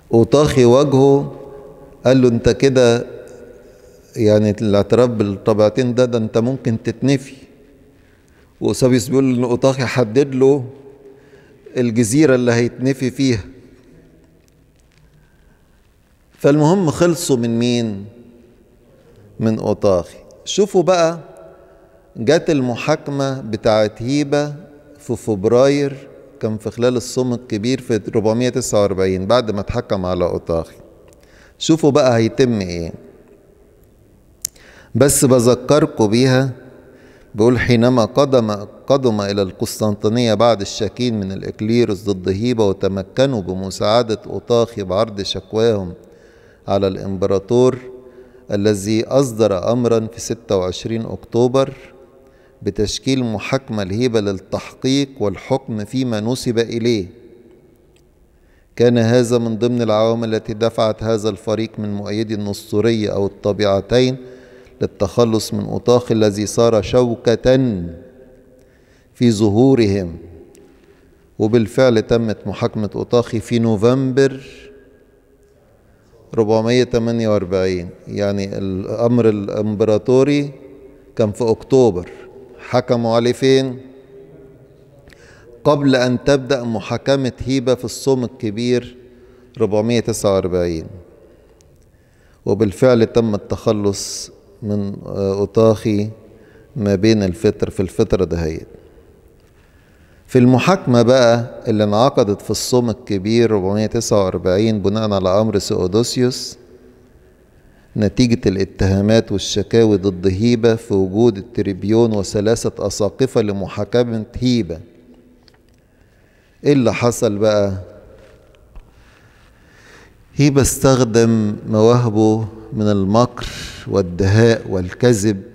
وطاخي وجهه قال له انت كده يعني الاعتراف بالطبيعتين ده ده انت ممكن تتنفي واوسابيوس بيقول ان اوطاخي حدد له الجزيره اللي هيتنفي فيها فالمهم خلصوا من مين من أوطاخي شوفوا بقى جت المحاكمة بتاعت هيبة في فبراير كان في خلال الصوم الكبير في 449 بعد ما اتحكم على أوطاخي شوفوا بقى هيتم ايه بس بذكركم بيها بيقول حينما قدم قدم إلى القسطنطينية بعد الشاكين من الإكليروس ضد هيبة وتمكنوا بمساعدة أوطاخي بعرض شكواهم على الإمبراطور الذي أصدر أمرا في 26 أكتوبر بتشكيل محاكمة الهيبة للتحقيق والحكم فيما نسب إليه كان هذا من ضمن العوامل التي دفعت هذا الفريق من مؤيدي النصورية أو الطبيعتين للتخلص من أطاخ الذي صار شوكة في ظهورهم وبالفعل تمت محاكمة أطاخي في نوفمبر 448 يعني الأمر الإمبراطوري كان في أكتوبر حكموا عليه فين؟ قبل أن تبدأ محاكمة هيبة في الصوم الكبير 449 وبالفعل تم التخلص من آه، اوتاخي ما بين الفطر في الفترة دهيت في المحاكمة بقى اللي انعقدت في الصوم الكبير 449 بناء على أمر سؤدوسيوس نتيجة الاتهامات والشكاوي ضد هيبة في وجود التريبيون وثلاثة أساقفة لمحاكمة هيبة إيه اللي حصل بقى؟ هيبة استخدم مواهبه من المكر والدهاء والكذب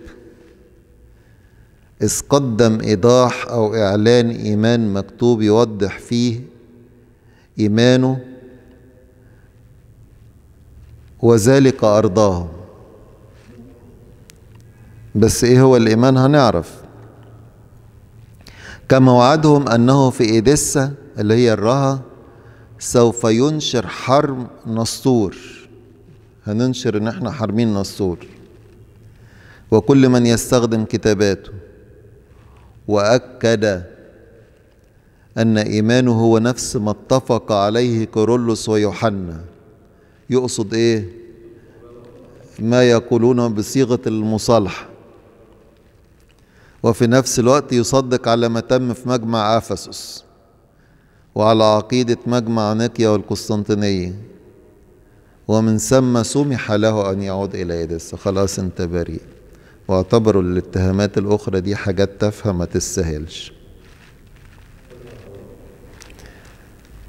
إذ قدم إيضاح أو إعلان إيمان مكتوب يوضح فيه إيمانه وذلك أرضاهم بس إيه هو الإيمان هنعرف كما وعدهم أنه في إيديسة اللي هي الرها سوف ينشر حرم نسطور هننشر إن إحنا حارمين نسطور وكل من يستخدم كتاباته واكد ان ايمانه هو نفس ما اتفق عليه كيرلس ويوحنا يقصد ايه ما يقولون بصيغه المصالحه وفي نفس الوقت يصدق على ما تم في مجمع افسس وعلى عقيده مجمع نيقيا والقسطنطينيه ومن ثم سمح له ان يعود الى ادس خلاص انت بريء واعتبروا الاتهامات الأخرى دي حاجات تافهة ما تستاهلش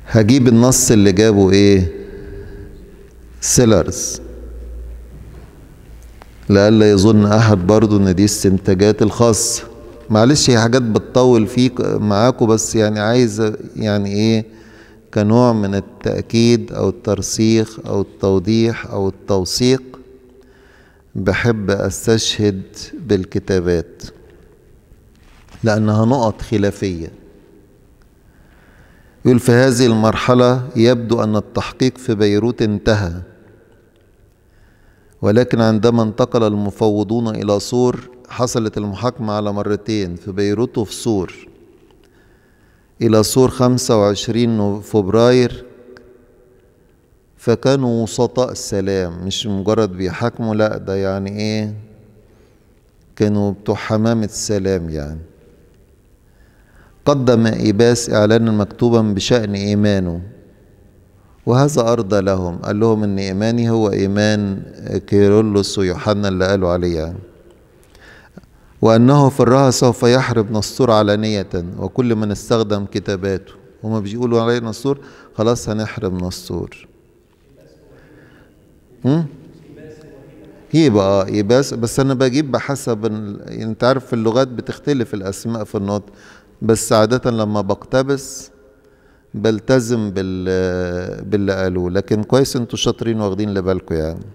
هجيب النص اللي جابه ايه سيلرز لئلا يظن احد برضو ان دي استنتاجات الخاصه معلش هي حاجات بتطول فيك معاكم بس يعني عايز يعني ايه كنوع من التاكيد او الترسيخ او التوضيح او التوثيق بحب استشهد بالكتابات لانها نقط خلافيه يقول في هذه المرحله يبدو ان التحقيق في بيروت انتهى ولكن عندما انتقل المفوضون الى صور حصلت المحاكمه على مرتين في بيروت وفي صور الى صور 25 فبراير فكانوا وسطاء السلام مش مجرد بيحاكموا لا ده يعني ايه كانوا بتوع حمامة السلام يعني قدم إيباس إعلانا مكتوبا بشأن إيمانه وهذا أرضى لهم قال لهم إن إيماني هو إيمان كيرلس ويوحنا اللي قالوا عليه يعني. وأنه في الرها سوف يحرب نصور علانية وكل من استخدم كتاباته هما بيقولوا عليه نصور خلاص هنحرم نصور امم يبقى يبقى بس انا بجيب بحسب يعني انت عارف في اللغات بتختلف الاسماء في النطق بس عاده لما بقتبس بلتزم بال باللي قالوه لكن كويس انتوا شاطرين واخدين لبالكم يعني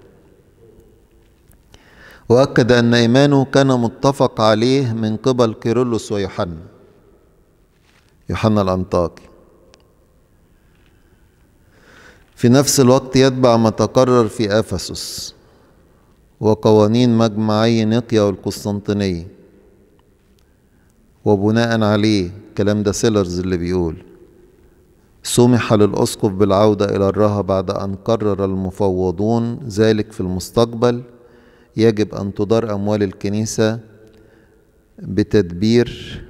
وأكد أن إيمانه كان متفق عليه من قبل كيرلس ويوحنا يوحنا الأنطاكي في نفس الوقت يتبع ما تقرر في أفسس وقوانين مجمعي نقيا والقسطنطينية وبناء عليه الكلام ده سيلرز اللي بيقول سمح للأسقف بالعودة إلى الرها بعد أن قرر المفوضون ذلك في المستقبل يجب أن تدار أموال الكنيسة بتدبير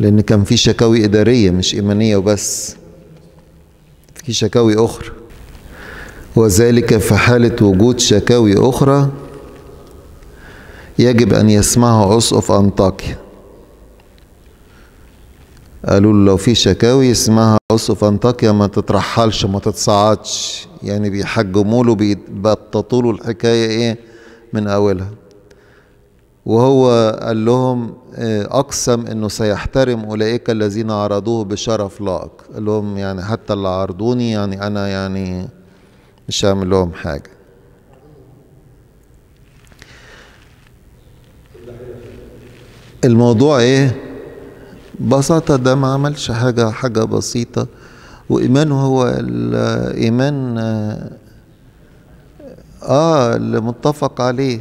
لأن كان في شكاوي إدارية مش إيمانية وبس في شكاوي أخرى وذلك في حالة وجود شكاوي أخرى يجب أن يسمعها أسقف أنطاكيا قالوا له لو في شكاوي اسمها أسقف أنطاكيا ما تترحلش ما تتصعدش يعني بيحجموا له بيبططوا له الحكاية إيه من أولها وهو قال لهم آه، أقسم أنه سيحترم أولئك الذين عرضوه بشرف لائق قال لهم يعني حتى اللي عرضوني يعني أنا يعني مش هعمل لهم حاجة الموضوع ايه ببساطه ده ما عملش حاجة حاجة بسيطة وإيمانه هو الإيمان آه،, آه اللي متفق عليه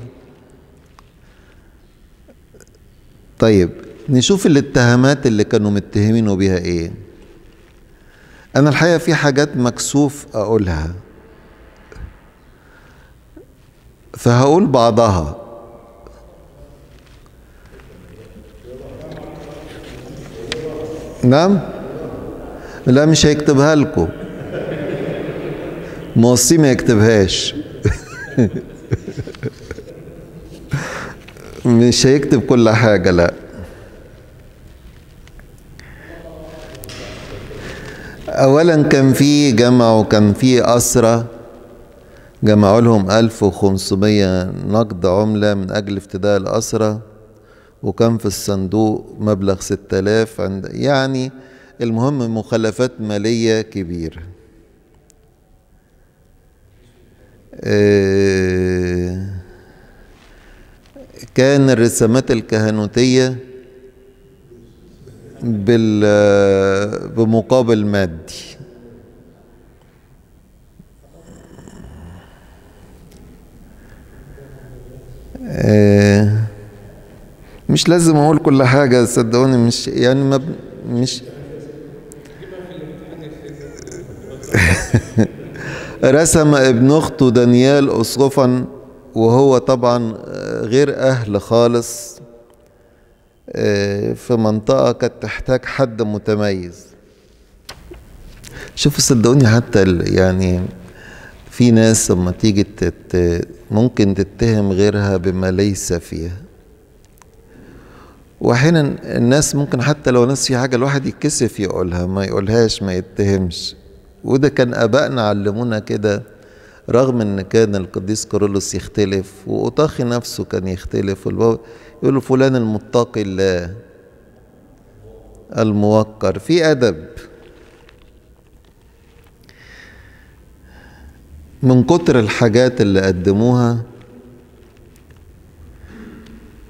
طيب نشوف الاتهامات اللي كانوا متهمينه بيها ايه انا الحقيقه في حاجات مكسوف اقولها فهقول بعضها نعم لا مش هيكتبها لكم موصي ما يكتبهاش مش هيكتب كل حاجة لا أولا كان في جمع وكان في أسرة جمعوا لهم 1500 نقد عملة من أجل افتداء الأسرة وكان في الصندوق مبلغ 6000 عند يعني المهم مخلفات مالية كبيرة آه كان الرسامات الكهنوتية بال بمقابل مادي آه، مش لازم اقول كل حاجة صدقوني مش يعني ما مش رسم ابن اخته دانيال اسقفا وهو طبعا آه، غير أهل خالص آه، في منطقة كانت تحتاج حد متميز شوفوا صدقوني حتى يعني في ناس لما تيجي تت ممكن تتهم غيرها بما ليس فيها واحيانا الناس ممكن حتى لو ناس في حاجه الواحد يتكسف يقولها ما يقولهاش ما يتهمش وده كان ابائنا علمونا كده رغم ان كان القديس كارولوس يختلف واطاخي نفسه كان يختلف والبابا يقول فلان المتقي الله الموقر في ادب من كتر الحاجات اللي قدموها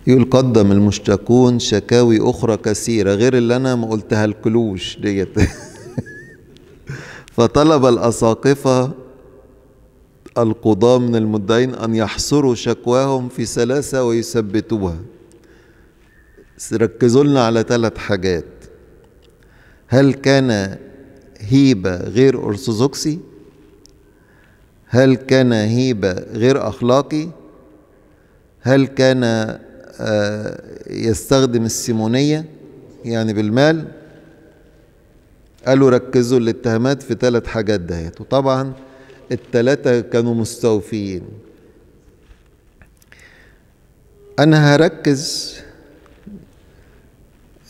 يقول قدم المشتكون شكاوي اخرى كثيره غير اللي انا ما قلتها الكلوش ديت فطلب الاساقفه القضاة من المدعين أن يحصروا شكواهم في سلاسة ويثبتوها ركزوا لنا على ثلاث حاجات هل كان هيبة غير أرثوذكسي هل كان هيبة غير أخلاقي هل كان آه، يستخدم السيمونية يعني بالمال قالوا ركزوا الاتهامات في ثلاث حاجات دهيت وطبعا الثلاثة كانوا مستوفيين أنا هركز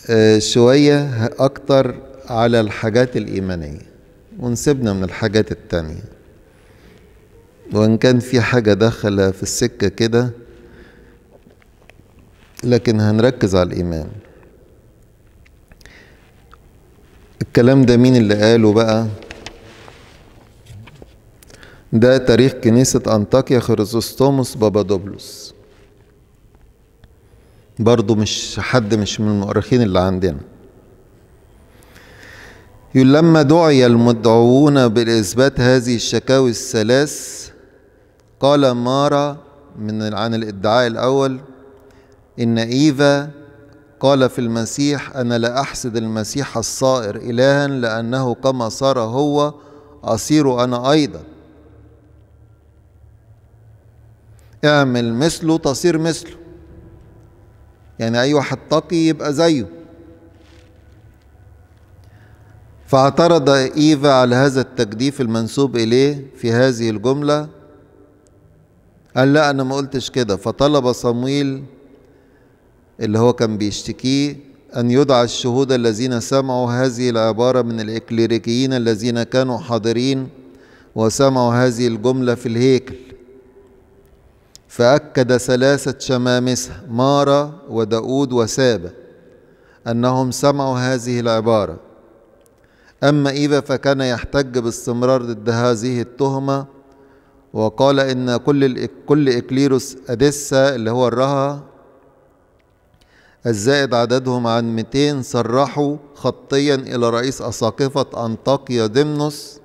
آه، شوية أكتر على الحاجات الإيمانية ونسيبنا من الحاجات التانية وإن كان في حاجة داخلة في السكة كده لكن هنركز على الإيمان الكلام ده مين اللي قاله بقى ده تاريخ كنيسة أنطاكيا خريزوستوموس دوبلوس برضو مش حد مش من المؤرخين اللي عندنا يقول لما دعي المدعوون بالإثبات هذه الشكاوي الثلاث قال مارا من عن الادعاء الأول إن إيفا قال في المسيح أنا لا أحسد المسيح الصائر إلها لأنه كما صار هو أصير أنا أيضاً اعمل مثله تصير مثله يعني أيوة تقي يبقى زيه فاعترض إيفا على هذا التجديف المنسوب إليه في هذه الجملة قال لا أنا ما قلتش كده فطلب صمويل اللي هو كان بيشتكيه أن يدعى الشهود الذين سمعوا هذه العبارة من الإكليريكيين الذين كانوا حاضرين وسمعوا هذه الجملة في الهيكل فأكد ثلاثة شمامسة مارة وداود وسابة أنهم سمعوا هذه العبارة أما إيفا فكان يحتج باستمرار ضد هذه التهمة وقال إن كل كل إكليروس أديسا اللي هو الرها الزائد عددهم عن 200 صرحوا خطيا إلى رئيس أساقفة أنطاكيا ديمنوس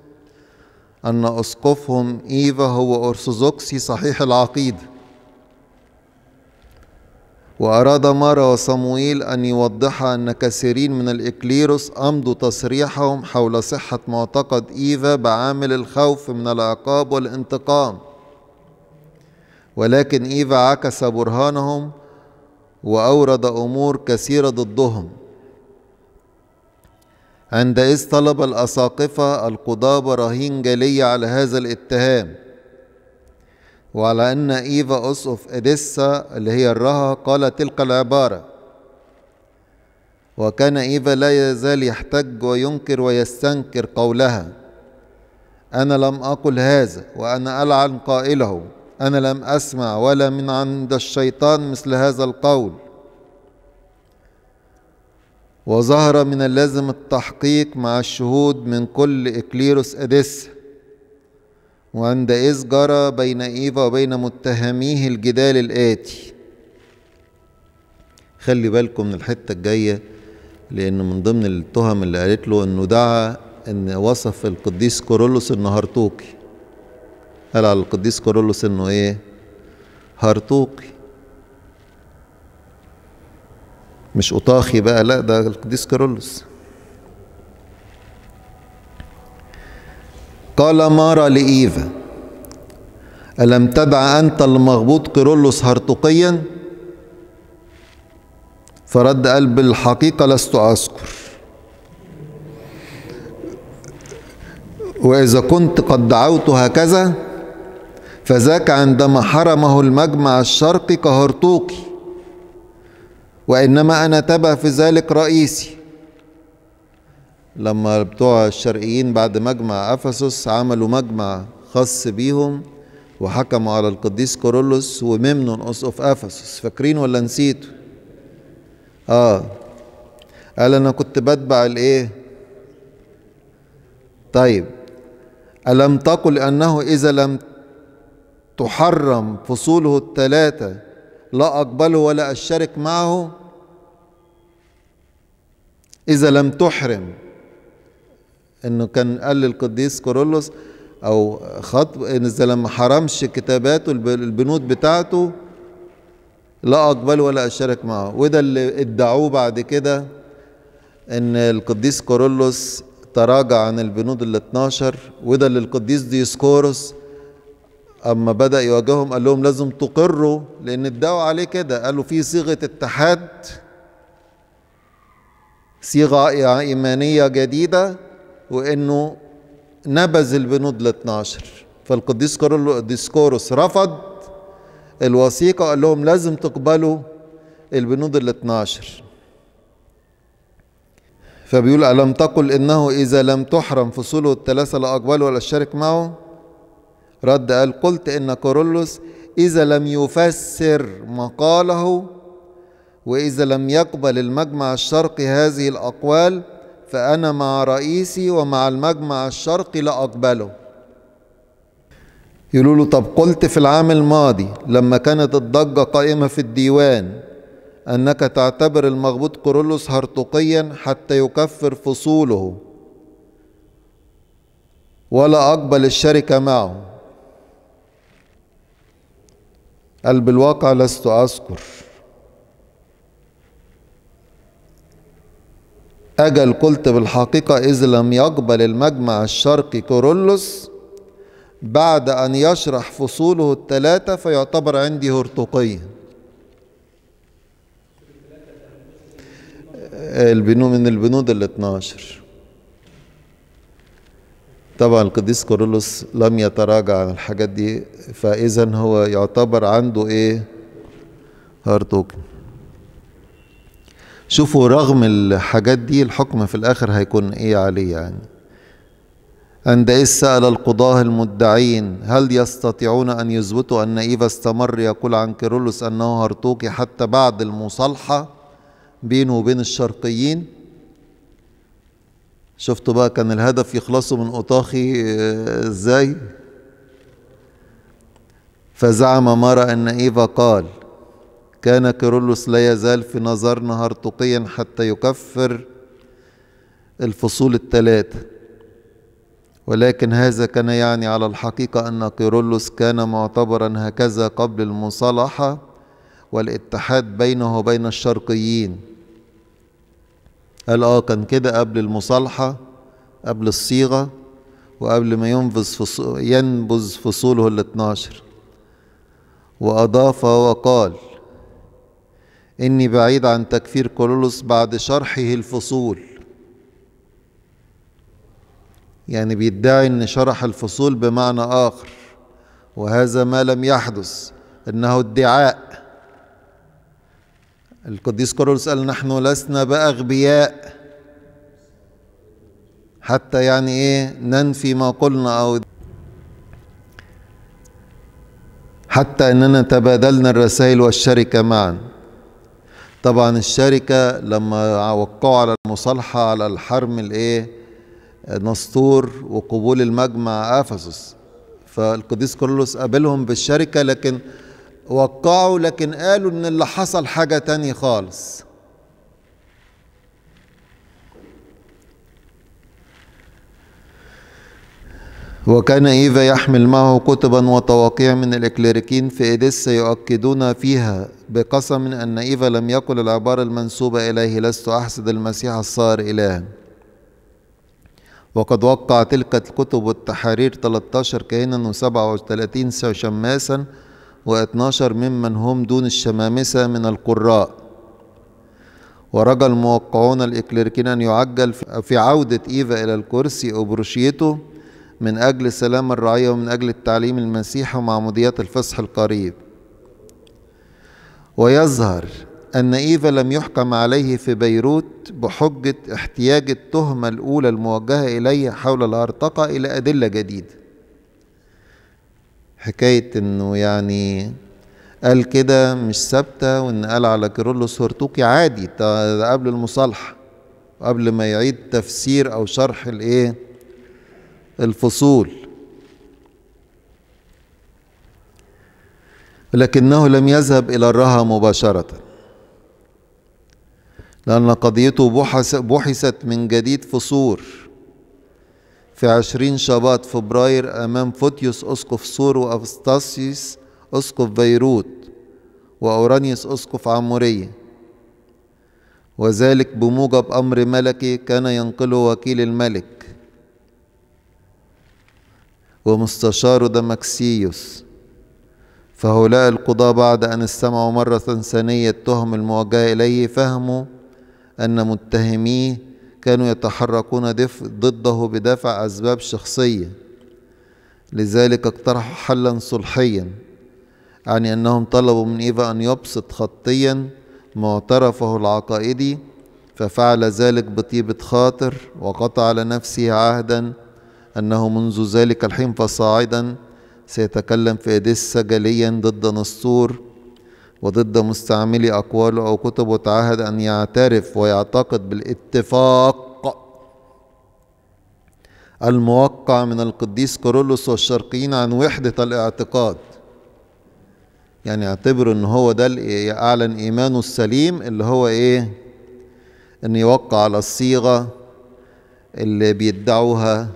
أن أسقفهم إيفا هو أرثوذكسي صحيح العقيدة وأراد مارا وصموئيل أن يوضح أن كثيرين من الإكليروس أمضوا تصريحهم حول صحة معتقد إيفا بعامل الخوف من العقاب والانتقام ولكن إيفا عكس برهانهم وأورد أمور كثيرة ضدهم عندئذ طلب الأساقفة القضاة براهين جلية على هذا الاتهام وعلى أن إيفا أس أوف إديسا اللي هي الرها قال تلك العبارة وكان إيفا لا يزال يحتج وينكر ويستنكر قولها أنا لم أقل هذا وأنا ألعن قائله أنا لم أسمع ولا من عند الشيطان مثل هذا القول وظهر من اللازم التحقيق مع الشهود من كل إكليروس إديسا وعندئذ جرى بين إيفا وبين متهميه الجدال الآتي خلي بالكم من الحتة الجاية لأن من ضمن التهم اللي قالت له أنه دعا أن وصف القديس كورولوس أنه هرتوكي قال على القديس كورولوس أنه إيه هرتوكي مش أطاخي بقى لا ده القديس كورولوس قال مارا لإيفا ألم تدع أنت المغبوط قيرلس هرطقيا فرد قال بالحقيقة لست أذكر وإذا كنت قد دعوت هكذا فذاك عندما حرمه المجمع الشرقي كهرطوقي وإنما أنا تبع في ذلك رئيسي لما بتوع الشرقيين بعد مجمع أفسس عملوا مجمع خاص بيهم وحكموا على القديس كورولوس وممنون اسقف أفسس فاكرين ولا نسيتوا آه قال أنا كنت بتبع الإيه طيب ألم تقل أنه إذا لم تحرم فصوله الثلاثة لا أقبله ولا أشترك معه إذا لم تحرم انه كان قال للقديس كورولوس او خط ان الزلمه ما حرمش كتاباته البنود بتاعته لا اقبل ولا اشارك معه وده اللي ادعوه بعد كده ان القديس كورولوس تراجع عن البنود ال 12 وده اللي القديس ديسكوروس اما بدا يواجههم قال لهم لازم تقروا لان ادعوا عليه كده قالوا في صيغه اتحاد صيغه ايمانيه جديده وانه نبذ البنود ال 12 فالقديس ديسكوروس رفض الوثيقه وقال لهم لازم تقبلوا البنود ال 12 فبيقول ألم تقل إنه إذا لم تحرم فصوله الثلاثة لا أقبله ولا أشترك معه رد قال قلت إن كورولوس إذا لم يفسر مقاله وإذا لم يقبل المجمع الشرقي هذه الأقوال فأنا مع رئيسي ومع المجمع الشرقي لأقبله يقولوا له طب قلت في العام الماضي لما كانت الضجة قائمة في الديوان أنك تعتبر المغبوط كورولوس هرطقيا حتى يكفر فصوله ولا أقبل الشركة معه قال بالواقع لست أذكر أجل قلت بالحقيقة إذ لم يقبل المجمع الشرقي كورولوس بعد أن يشرح فصوله الثلاثة فيعتبر عندي هرطقية البنود من البنود ال 12 طبعا القديس كورولوس لم يتراجع عن الحاجات دي فإذا هو يعتبر عنده إيه هرطقي شوفوا رغم الحاجات دي الحكم في الآخر هيكون إيه عليه يعني عند إيه سأل القضاة المدعين هل يستطيعون أن يثبتوا أن إيفا استمر يقول عن كيرولوس أنه هرطوكي حتى بعد المصالحة بينه وبين الشرقيين شفتوا بقى كان الهدف يخلصوا من أطاخي آه، إزاي فزعم مرة أن إيفا قال كان كيرلس لا يزال في نظرنا هرطقيا حتى يكفر الفصول الثلاثة ولكن هذا كان يعني على الحقيقة أن كيرلس كان معتبرا هكذا قبل المصالحة والاتحاد بينه وبين الشرقيين قال آه كان كده قبل المصالحة قبل الصيغة وقبل ما ينبذ فصول ينبذ فصوله الاثناشر وأضاف وقال إني بعيد عن تكفير كولولوس بعد شرحه الفصول يعني بيدعي أن شرح الفصول بمعنى آخر وهذا ما لم يحدث إنه ادعاء القديس كورولوس قال نحن لسنا بأغبياء حتى يعني إيه ننفي ما قلنا أو حتى أننا تبادلنا الرسائل والشركة معاً طبعا الشركة لما وقعوا على المصالحة على الحرم الايه نسطور وقبول المجمع افسس فالقديس كارلوس قابلهم بالشركة لكن وقعوا لكن قالوا ان اللي حصل حاجة تانية خالص وكان إيفا يحمل معه كتبا وتواقيع من الإكليريكين في إديسا يؤكدون فيها بقسم أن إيفا لم يقل العبارة المنسوبة إليه لست أحسد المسيح الصائر إلها وقد وقع تلك الكتب والتحارير 13 كاهنا و37 شماسا و12 ممن هم دون الشمامسة من القراء ورجى الموقعون الإكليريكين أن يعجل في عودة إيفا إلى الكرسي أو برشيته من أجل سلام الرعية ومن أجل التعليم المسيحي ومعموديات الفصح القريب ويظهر أن إيفا لم يحكم عليه في بيروت بحجة احتياج التهمة الأولى الموجهة إليه حول الهرطقة إلى أدلة جديدة حكاية إنه يعني قال كده مش ثابتة وإن قال على كيرلس هرتوكي عادي قبل المصالحة وقبل ما يعيد تفسير أو شرح الإيه الفصول لكنه لم يذهب إلى الرها مباشرة لأن قضيته بحثت من جديد في صور في عشرين شباط فبراير أمام فوتيوس أسقف صور وأفستاسيوس أسقف بيروت وأورانيوس أسقف عمورية وذلك بموجب أمر ملكي كان ينقله وكيل الملك ومستشاره دمكسيوس فهؤلاء القضاة بعد أن استمعوا مرة ثانية التهم الموجهة إليه فهموا أن متهميه كانوا يتحركون ضده بدفع أسباب شخصية لذلك اقترحوا حلا صلحيا يعني أنهم طلبوا من إيفا أن يبسط خطيا معترفه العقائدي ففعل ذلك بطيبة خاطر وقطع لنفسه عهدا أنه منذ ذلك الحين فصاعدا سيتكلم في أديسة جليا ضد نسطور وضد مستعملي أقواله أو كتب وتعهد أن يعترف ويعتقد بالاتفاق الموقع من القديس كورولوس والشرقيين عن وحدة الاعتقاد يعني اعتبروا ان هو ده اعلن ايمانه السليم اللي هو ايه ان يوقع على الصيغة اللي بيدعوها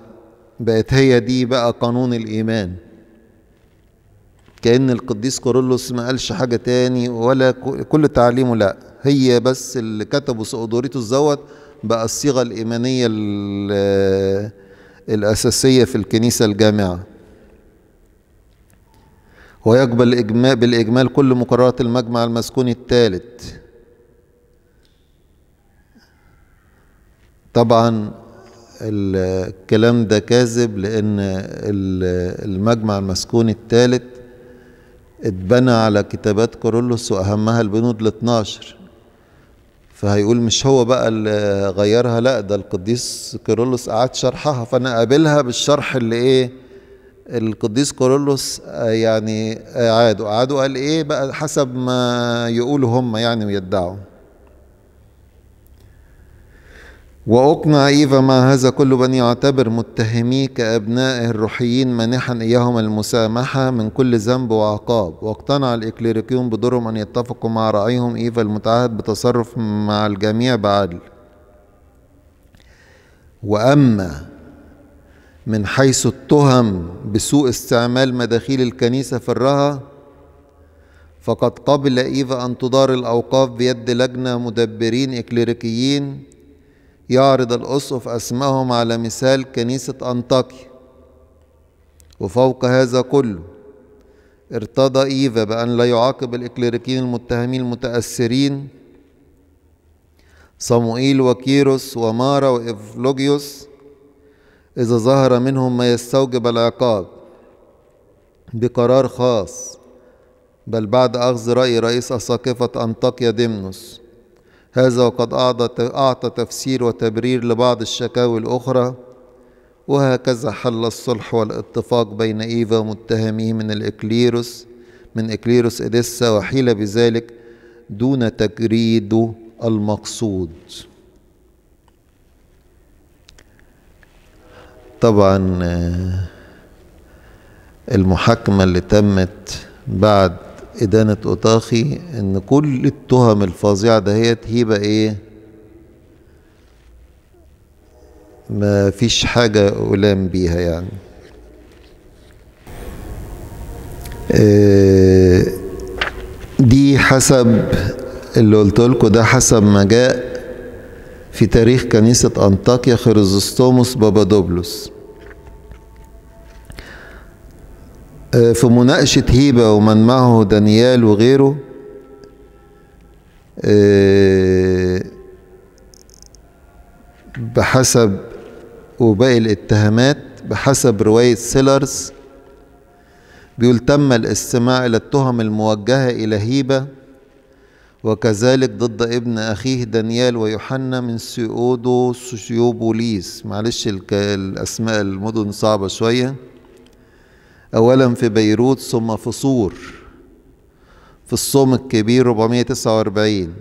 بقت هي دي بقى قانون الإيمان كأن القديس كورولوس ما قالش حاجة تاني ولا كل تعليمه لأ هي بس اللي كتبه سؤدوريتوس دوت بقى الصيغة الإيمانية الأساسية في الكنيسة الجامعة ويقبل بالإجمال كل مقررات المجمع المسكوني الثالث طبعا الكلام ده كاذب لأن المجمع المسكوني الثالث اتبنى على كتابات كورولوس وأهمها البنود ال 12 فهيقول مش هو بقى اللي غيرها لا ده القديس كيرلس قعد شرحها فانا قابلها بالشرح اللي ايه القديس كيرلس آه، يعني اعاده اعاده قال ايه بقى حسب ما يقولوا هم يعني ويدعوا وأقنع إيفا مع هذا كله بأن يعتبر متهميه كأبنائه الروحيين مانحا إياهم المسامحة من كل ذنب وعقاب واقتنع الإكليريكيون بدورهم أن يتفقوا مع رأيهم إيفا المتعهد بتصرف مع الجميع بعدل وأما من حيث التهم بسوء استعمال مداخيل الكنيسة في الرها فقد قبل إيفا أن تدار الأوقاف بيد لجنة مدبرين إكليريكيين يعرض الأسقف أسمهم على مثال كنيسة أنطاكيا وفوق هذا كله ارتضى إيفا بأن لا يعاقب الإكليريكيين المتهمين المتأثرين صموئيل وكيروس ومارا وإفلوجيوس إذا ظهر منهم ما يستوجب العقاب بقرار خاص بل بعد أخذ رأي رئيس أساقفة أنطاكيا ديمنوس هذا وقد أعطى تفسير وتبرير لبعض الشكاوي الأخرى وهكذا حل الصلح والاتفاق بين إيفا ومتهميه من الإكليروس من إكليروس إديسا وحيل بذلك دون تجريد المقصود طبعا آه، المحاكمة اللي تمت بعد إدانة أوتاخي إن كل التهم الفظيعة دهيت بقى إيه ما فيش حاجة ألام بيها يعني آه، دي حسب اللي قلت لكم ده حسب ما جاء في تاريخ كنيسة أنطاكيا بابا بابادوبلس في مناقشة هيبة ومن معه دانيال وغيره آه، بحسب وباقي الاتهامات بحسب رواية سيلرز بيقول تم الاستماع إلى التهم الموجهة إلى هيبة وكذلك ضد ابن أخيه دانيال ويوحنا من سيودو سوسيوبوليس معلش الأسماء المدن صعبة شوية أولا في بيروت ثم في صور في الصوم الكبير 449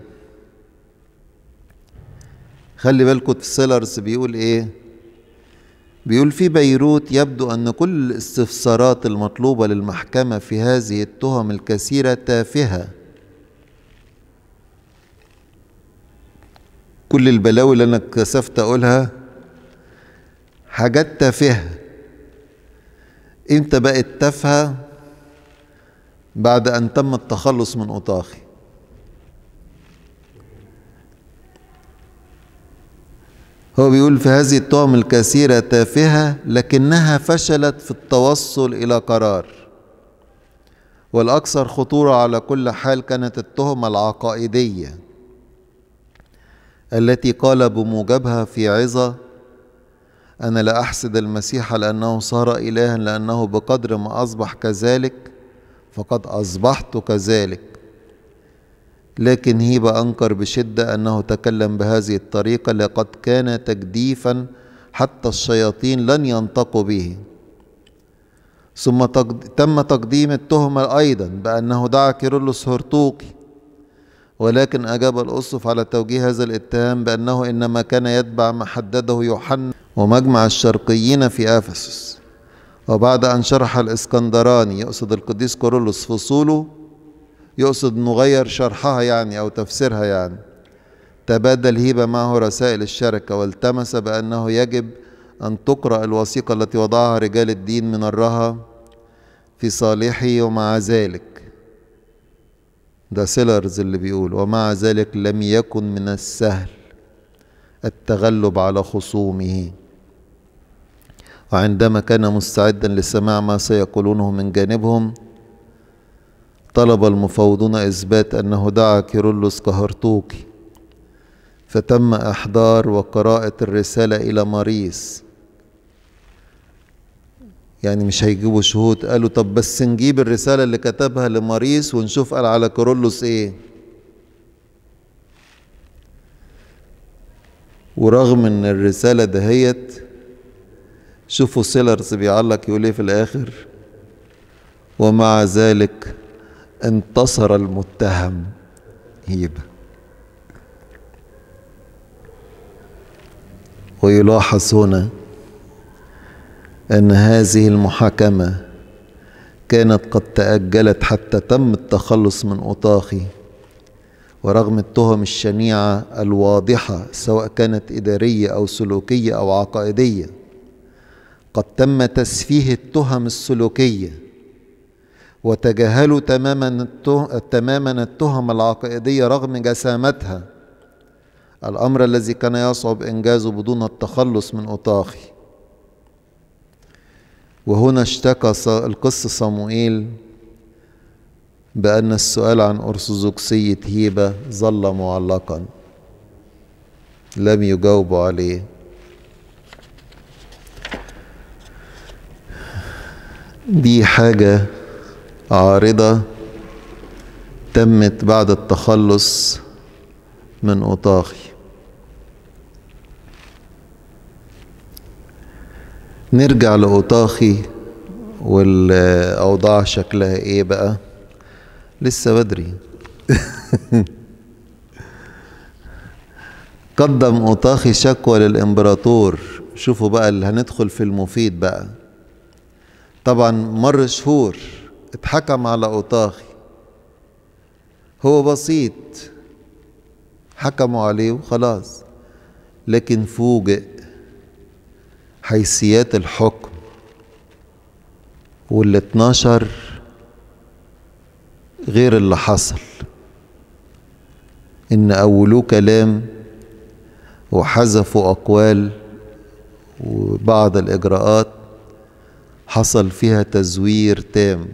خلي بالكم في سيلرز بيقول إيه بيقول في بيروت يبدو أن كل الاستفسارات المطلوبة للمحكمة في هذه التهم الكثيرة تافهة كل البلاوي اللي أنا كسفت أقولها حاجات تافهة امتى بقت تافهه بعد ان تم التخلص من اوطاخي هو بيقول في هذه التهم الكثيرة تافهة لكنها فشلت في التوصل إلى قرار والأكثر خطورة على كل حال كانت التهمة العقائدية التي قال بموجبها في عظة أنا لا أحسد المسيح لأنه صار إلها لأنه بقدر ما أصبح كذلك فقد أصبحت كذلك لكن هيبة أنكر بشدة أنه تكلم بهذه الطريقة لقد كان تجديفا حتى الشياطين لن ينطقوا به ثم تم تقديم التهمة أيضا بأنه دعا كيرلس هرطوقي ولكن أجاب الأسف على توجيه هذا الاتهام بأنه إنما كان يتبع ما حدده يوحنا ومجمع الشرقيين في أفسس وبعد أن شرح الإسكندراني يقصد القديس كورولوس فصوله يقصد نغير شرحها يعني أو تفسيرها يعني تبادل هيبة معه رسائل الشركة والتمس بأنه يجب أن تقرأ الوثيقة التي وضعها رجال الدين من الرها في صالحي ومع ذلك ده سيلرز اللي بيقول ومع ذلك لم يكن من السهل التغلب على خصومه وعندما كان مستعدا لسماع ما سيقولونه من جانبهم طلب المفاوضون إثبات أنه دعا كيرلس كهرتوكي فتم إحضار وقراءة الرسالة إلى ماريس يعني مش هيجيبوا شهود قالوا طب بس نجيب الرسالة اللي كتبها لماريس ونشوف قال على كيرلس إيه ورغم ان الرسالة دهيت شوفوا سيلرز بيعلق يقول ايه في الاخر ومع ذلك انتصر المتهم هيبه ويلاحظ هنا ان هذه المحاكمه كانت قد تاجلت حتى تم التخلص من اوطاخي ورغم التهم الشنيعه الواضحه سواء كانت اداريه او سلوكيه او عقائديه قد تم تسفيه التهم السلوكية وتجاهلوا تماما تماما التهم العقائدية رغم جسامتها الأمر الذي كان يصعب إنجازه بدون التخلص من أطاخي وهنا اشتكى القس صموئيل بأن السؤال عن أرثوذكسية هيبة ظل معلقا لم يجاوبوا عليه دي حاجة عارضة تمت بعد التخلص من أطاخي نرجع لأطاخي والأوضاع شكلها إيه بقى لسه بدري قدم أوطاخي شكوى للإمبراطور شوفوا بقى اللي هندخل في المفيد بقى طبعا مر شهور اتحكم على أوطاخي هو بسيط حكموا عليه وخلاص لكن فوجئ حيثيات الحكم وال 12 غير اللي حصل ان اولوه كلام وحذفوا اقوال وبعض الاجراءات حصل فيها تزوير تام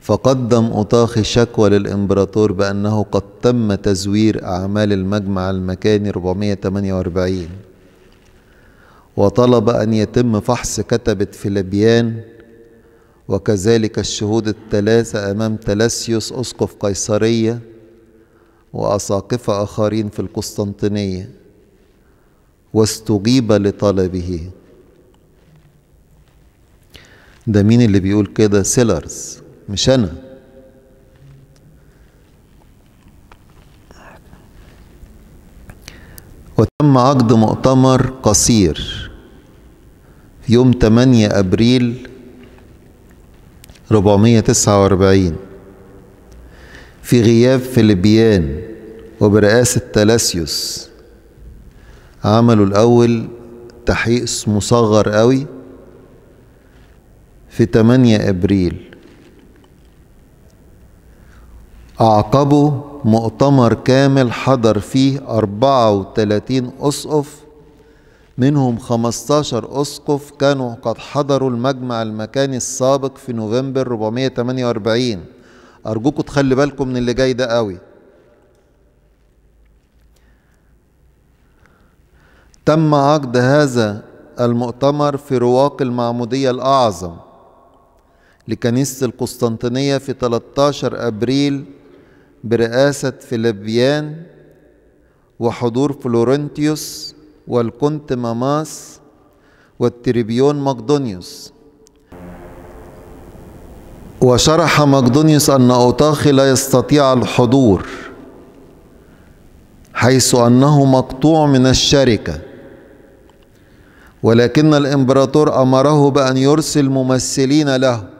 فقدم أطاخي شكوى للإمبراطور بأنه قد تم تزوير أعمال المجمع المكاني 448 وطلب أن يتم فحص كتبة فيلبيان وكذلك الشهود الثلاثة أمام تلاسيوس أسقف قيصرية وأساقفة آخرين في القسطنطينية واستجيب لطلبه ده مين اللي بيقول كده سيلرز مش انا وتم عقد مؤتمر قصير يوم 8 ابريل 449 في غياب فيليبيان وبرئاسة تلاسيوس عملوا الأول تحقيق مصغر قوي في 8 ابريل اعقبه مؤتمر كامل حضر فيه 34 اسقف منهم 15 اسقف كانوا قد حضروا المجمع المكاني السابق في نوفمبر 448 ارجوكم تخلي بالكم من اللي جاي ده قوي تم عقد هذا المؤتمر في رواق المعمودية الأعظم لكنيسة القسطنطينية في 13 أبريل برئاسة فيلبيان وحضور فلورنتيوس والكونت ماماس والتريبيون مقدونيوس وشرح مقدونيوس أن أوتاخي لا يستطيع الحضور حيث أنه مقطوع من الشركة ولكن الإمبراطور أمره بأن يرسل ممثلين له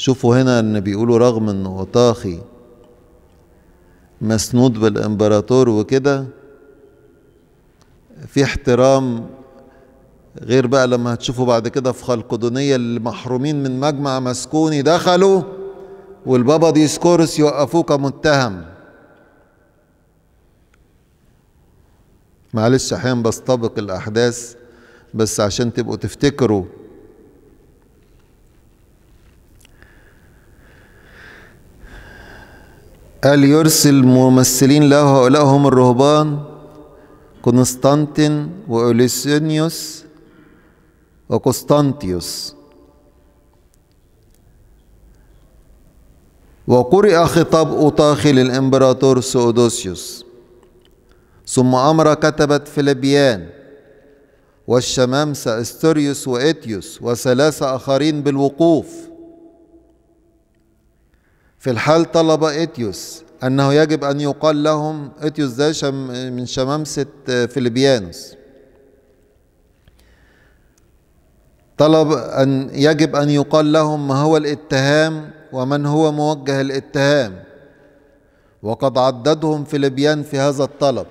شوفوا هنا ان بيقولوا رغم ان وطاخي مسنود بالامبراطور وكده في احترام غير بقى لما هتشوفوا بعد كده في خلقدونية المحرومين من مجمع مسكوني دخلوا والبابا ديسكورس يوقفوه كمتهم معلش احيانا بستبق الاحداث بس عشان تبقوا تفتكروا قال يرسل ممثلين له هؤلاء هم الرهبان كونستانتين وأوليسينيوس وقسطنطيوس وقرئ خطاب أوطاخي للإمبراطور سودوسيوس ثم أمر كتبة فيلبيان والشمامسة استوريوس وإتيوس وثلاثة آخرين بالوقوف في الحال طلب إتيوس أنه يجب أن يقال لهم إتيوس ده شم من شمامسة آه، فيليبيانوس طلب أن يجب أن يقال لهم ما هو الاتهام ومن هو موجه الاتهام وقد عددهم فيليبيان في هذا الطلب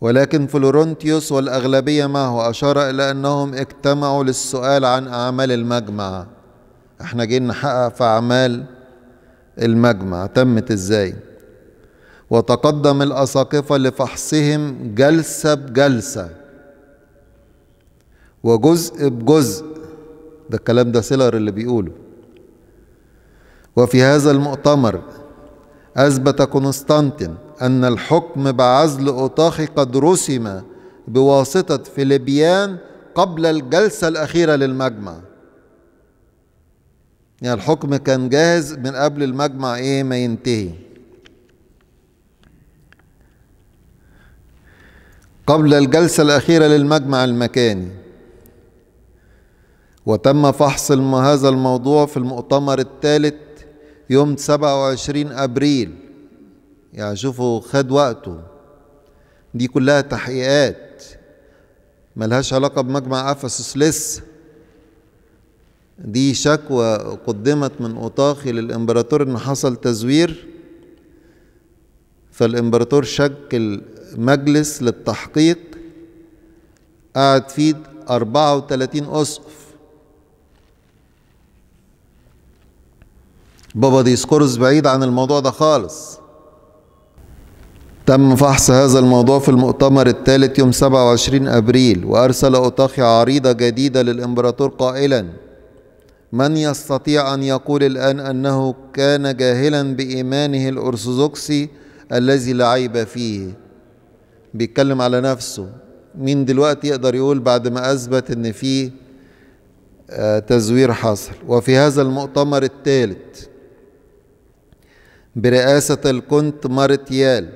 ولكن فلورنتيوس والأغلبية معه أشار إلى أنهم اجتمعوا للسؤال عن أعمال المجمع احنا جايين نحقق في اعمال المجمع تمت ازاي وتقدم الاساقفه لفحصهم جلسه بجلسه وجزء بجزء ده الكلام ده سيلر اللي بيقوله وفي هذا المؤتمر اثبت كونستانتين ان الحكم بعزل اوطاخي قد رسم بواسطه فيليبيان قبل الجلسه الاخيره للمجمع يعني الحكم كان جاهز من قبل المجمع ايه ما ينتهي قبل الجلسة الأخيرة للمجمع المكاني وتم فحص هذا الموضوع في المؤتمر الثالث يوم 27 أبريل يعني شوفوا خد وقته دي كلها تحقيقات ملهاش علاقة بمجمع أفسس لسه دي شكوى قدمت من أوطاخي للإمبراطور إن حصل تزوير فالإمبراطور شكل مجلس للتحقيق قعد فيه 34 أسقف بابا ديسكورس بعيد عن الموضوع ده خالص تم فحص هذا الموضوع في المؤتمر الثالث يوم 27 أبريل وأرسل اوطاخي عريضة جديدة للإمبراطور قائلاً من يستطيع أن يقول الآن أنه كان جاهلا بإيمانه الأرثوذكسي الذي لا عيب فيه بيتكلم على نفسه مين دلوقتي يقدر يقول بعد ما أثبت أن فيه آه، تزوير حصل وفي هذا المؤتمر الثالث برئاسة الكونت مارتيال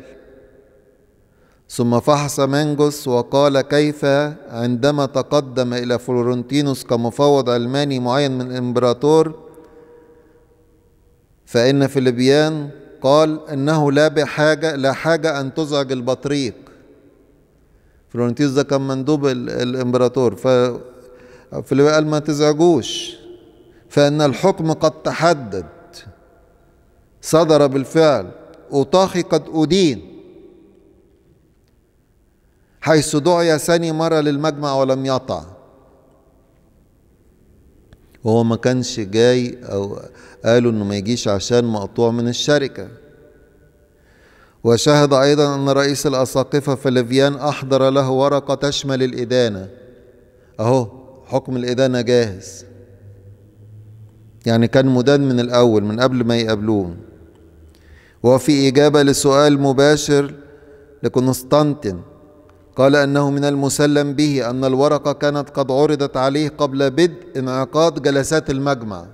ثم فحص مانجوس وقال كيف عندما تقدم إلى فلورنتينوس كمفوض علماني معين من الإمبراطور فإن فيليبيان قال إنه لا بحاجة لا حاجة أن تزعج البطريق فلورنتينوس ده كان مندوب الإمبراطور ففيليبيان قال ما تزعجوش فإن الحكم قد تحدد صدر بالفعل أطاخي قد أدين حيث دعي ثاني مرة للمجمع ولم يطع وهو ما كانش جاي أو قالوا إنه ما يجيش عشان مقطوع من الشركة وشهد أيضا أن رئيس الأساقفة فليفيان أحضر له ورقة تشمل الإدانة أهو حكم الإدانة جاهز يعني كان مدان من الأول من قبل ما يقابلوه وفي إجابة لسؤال مباشر لقسطنطين قال أنه من المسلم به أن الورقة كانت قد عرضت عليه قبل بدء انعقاد جلسات المجمع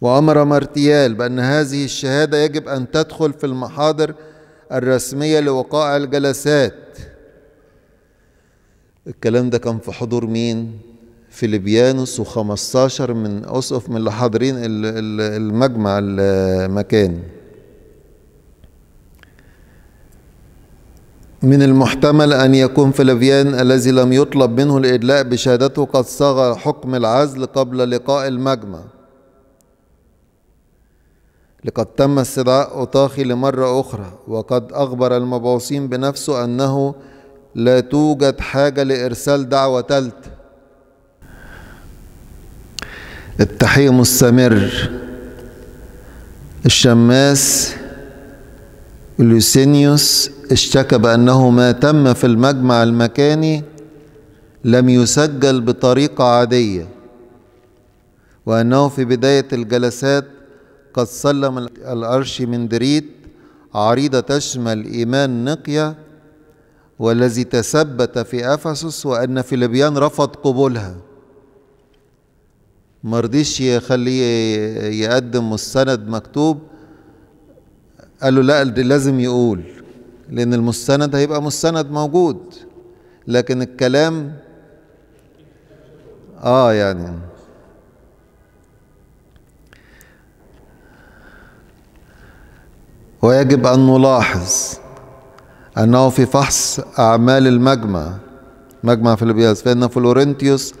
وأمر مارتيال بأن هذه الشهادة يجب أن تدخل في المحاضر الرسمية لوقائع الجلسات الكلام ده كان في حضور مين؟ فيليبيانوس و15 من أسقف من اللي حاضرين المجمع المكان من المحتمل أن يكون فلافيان الذي لم يطلب منه الإدلاء بشهادته قد صاغ حكم العزل قبل لقاء المجمع لقد تم استدعاء أوتاخي لمرة أخرى وقد أخبر المبعوثين بنفسه أنه لا توجد حاجة لإرسال دعوة تالتة التحية مستمر الشماس لوسينيوس اشتكى بأنه ما تم في المجمع المكاني لم يسجل بطريقة عادية وأنه في بداية الجلسات قد سلم الأرشمندريت عريضة تشمل إيمان نقية والذي تثبت في أفسس وأن فيليبيان رفض قبولها مرضيش يخليه يقدم مستند مكتوب قال له لا ده لازم يقول لأن المستند هيبقى مستند موجود لكن الكلام آه يعني ويجب أن نلاحظ أنه في فحص أعمال المجمع مجمع فيلبياس فإن فلورنتيوس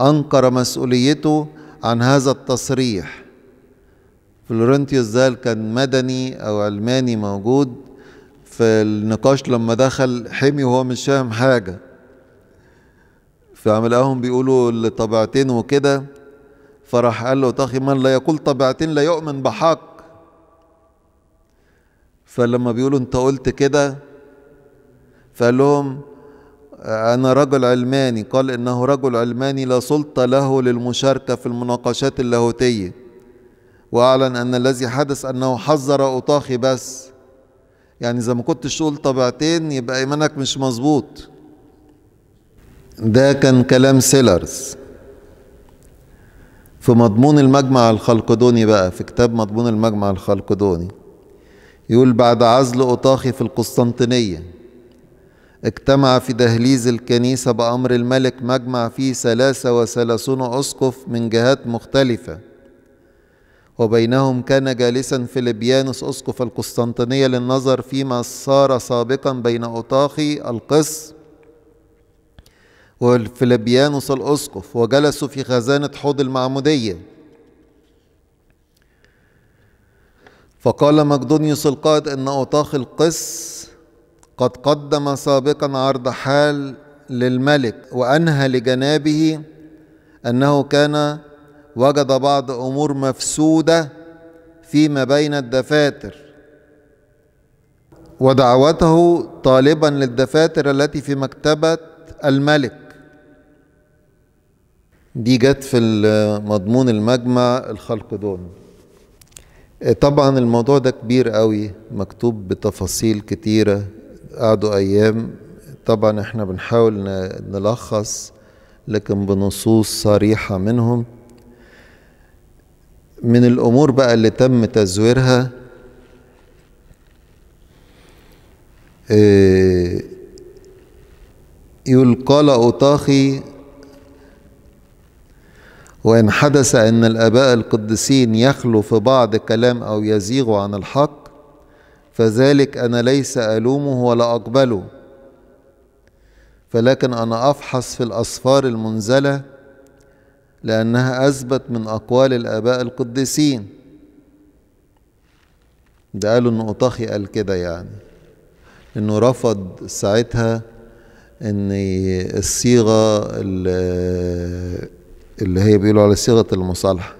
أنكر مسؤوليته عن هذا التصريح فلورنتيوس زال كان مدني او علماني موجود في النقاش لما دخل حمي وهو مش فاهم حاجه فعملهم بيقولوا لطبيعتين وكده فراح قال له تاخي من لا يقول طبيعتين لا يؤمن بحق فلما بيقولوا انت قلت كده فقال لهم أنا رجل علماني قال إنه رجل علماني لا سلطة له للمشاركة في المناقشات اللاهوتية واعلن ان الذي حدث انه حذر اوطاخي بس يعني اذا ما كنتش تقول طبعتين يبقى ايمانك مش مظبوط ده كان كلام سيلرز في مضمون المجمع الخلقدوني بقى في كتاب مضمون المجمع الخلقدوني يقول بعد عزل أوطاخي في القسطنطينية اجتمع في دهليز الكنيسة بأمر الملك مجمع فيه ثلاثة وثلاثون أسقف من جهات مختلفة وبينهم كان جالسا فليبيانوس أسقف القسطنطينية للنظر فيما صار سابقا بين أوطاخي القس وفليبيانوس الأسقف وجلسوا في خزانة حوض المعمودية فقال مقدونيوس القائد إن أوطاخ القس قد قدم سابقا عرض حال للملك وأنهى لجنابه أنه كان وجد بعض أمور مفسودة فيما بين الدفاتر ودعوته طالبا للدفاتر التي في مكتبة الملك دي جت في مضمون المجمع الخلق دون طبعا الموضوع ده كبير قوي مكتوب بتفاصيل كتيرة قعدوا أيام طبعا احنا بنحاول نلخص لكن بنصوص صريحة منهم من الأمور بقى اللي تم تزويرها آه، قال أوطاخي وإن حدث أن الآباء القديسين يخلو في بعض كلام أو يزيغ عن الحق فذلك أنا ليس ألومه ولا أقبله فلكن أنا أفحص في الأسفار المنزلة لأنها أثبت من أقوال الآباء القديسين ده قالوا إن أطاخي قال كده يعني إنه رفض ساعتها إن الصيغة اللي هي بيقولوا على صيغة المصالحة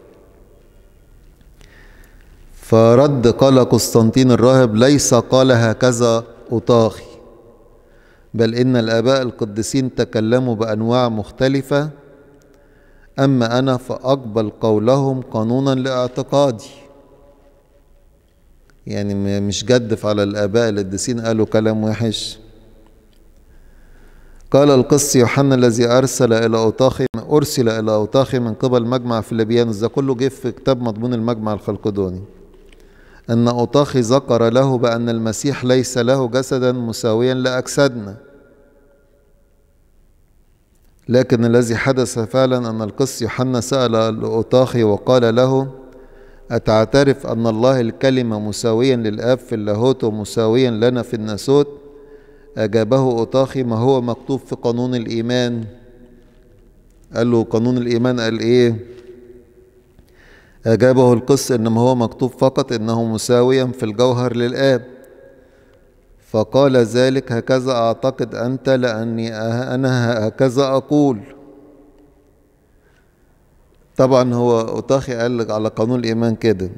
فرد قال قسطنطين الراهب ليس قال هكذا أطاخي بل إن الآباء القديسين تكلموا بأنواع مختلفة أما أنا فأقبل قولهم قانونا لاعتقادي يعني مش جدف على الآباء القديسين قالوا كلام وحش قال القس يوحنا الذي أرسل إلى أوطاخي أرسل إلى أوطاخي من قبل مجمع فيليبيانوس ده كله جه في كتاب مضمون المجمع الخلقدوني أن أوطاخي ذكر له بأن المسيح ليس له جسدا مساويا لأجسادنا لكن الذي حدث فعلا أن القس يوحنا سأل لأوطاخي وقال له أتعترف أن الله الكلمة مساويا للآب في اللاهوت ومساويا لنا في الناسوت أجابه أوطاخي ما هو مكتوب في قانون الإيمان قال له قانون الإيمان قال إيه أجابه القس إنما هو مكتوب فقط إنه مساويا في الجوهر للآب فقال ذلك هكذا أعتقد أنت لأني أه-، أنا هكذا أقول طبعا هو أوتاخي قال على قانون الإيمان كده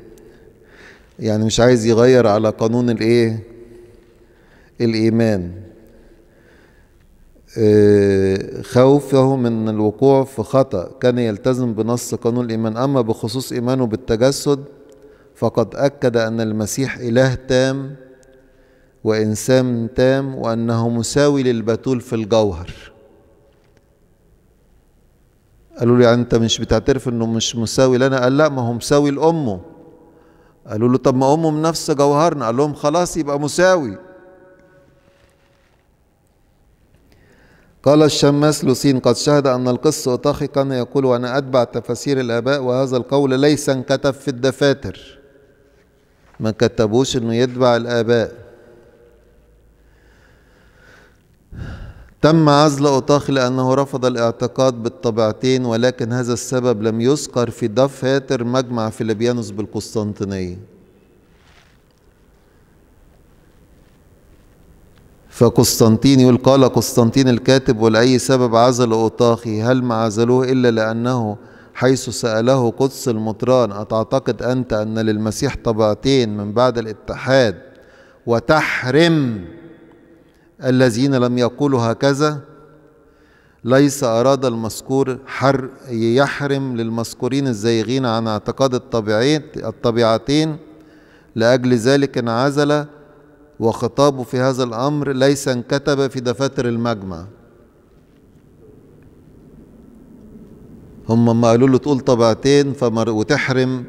يعني مش عايز يغير على قانون الإيه الإيمان آه، خوفه من الوقوع في خطأ كان يلتزم بنص قانون الإيمان أما بخصوص إيمانه بالتجسد فقد أكد أن المسيح إله تام وإنسان تام وأنه مساوي للبتول في الجوهر قالوا له يعني أنت مش بتعترف أنه مش مساوي لنا قال لا ما هو مساوي لأمه قالوا له طب ما أمه من نفس جوهرنا قال لهم خلاص يبقى مساوي قال الشماس لوسين قد شهد أن القس أطاخي كان يقول وأنا أتبع تفاسير الآباء وهذا القول ليس انكتب في الدفاتر ما كتبوش أنه يتبع الآباء تم عزل أوتاخي لأنه رفض الاعتقاد بالطبيعتين ولكن هذا السبب لم يذكر في دفاتر مجمع فيلبيانوس بالقسطنطينية فقسطنطين يقول قال قسطنطين الكاتب ولأي سبب عزل أوطاخي هل ما عزلوه إلا لأنه حيث سأله قدس المطران أتعتقد أنت أن للمسيح طبعتين من بعد الاتحاد وتحرم الذين لم يقولوا هكذا ليس أراد المذكور حر يحرم للمذكورين الزائغين عن اعتقاد الطبيعتين لأجل ذلك انعزل وخطابه في هذا الأمر ليس انكتب في دفاتر المجمع هم ما قالوا له تقول طبعتين فمر وتحرم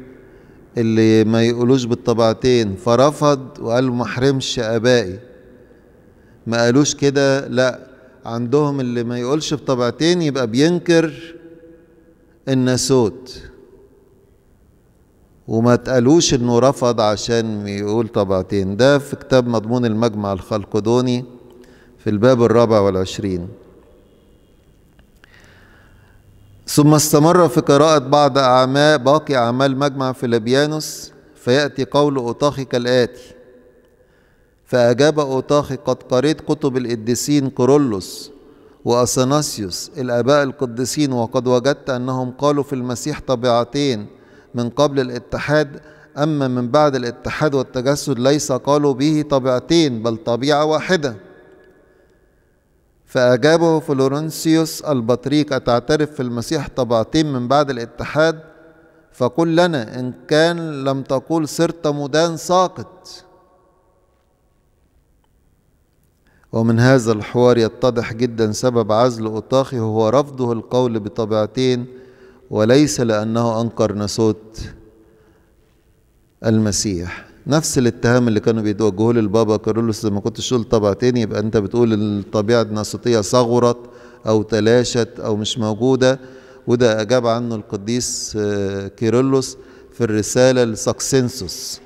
اللي ما يقولوش بالطبعتين فرفض وقال محرمش ابائي ما قالوش كده لا عندهم اللي ما يقولش بطبعتين يبقى بينكر الناسوت وما تقالوش انه رفض عشان يقول طبعتين ده في كتاب مضمون المجمع الخلقدوني في الباب الرابع والعشرين ثم استمر في قراءة بعض أعمال باقي أعمال مجمع فيلبيانوس فيأتي قول أوطاخي كالآتي فأجاب أوطاخي قد قريت كتب القديسين كورولوس وأثناسيوس الآباء القديسين وقد وجدت أنهم قالوا في المسيح طبيعتين من قبل الاتحاد أما من بعد الاتحاد والتجسد ليس قالوا به طبيعتين بل طبيعة واحدة فأجابه فلورنسيوس البطريق أتعترف في المسيح طبعتين من بعد الاتحاد فقل لنا إن كان لم تقول صرت مدان ساقط ومن هذا الحوار يتضح جدا سبب عزل أوتاخي هو رفضه القول بطبيعتين وليس لأنه أنكر ناسوت المسيح نفس الاتهام اللي كانوا بيتوجهوه للبابا كارولوس لما كنت تقول طبعتين يبقى انت بتقول الطبيعه الناسوتيه صغرت او تلاشت او مش موجوده وده اجاب عنه القديس آه، كيرلس في الرساله لساكسنسوس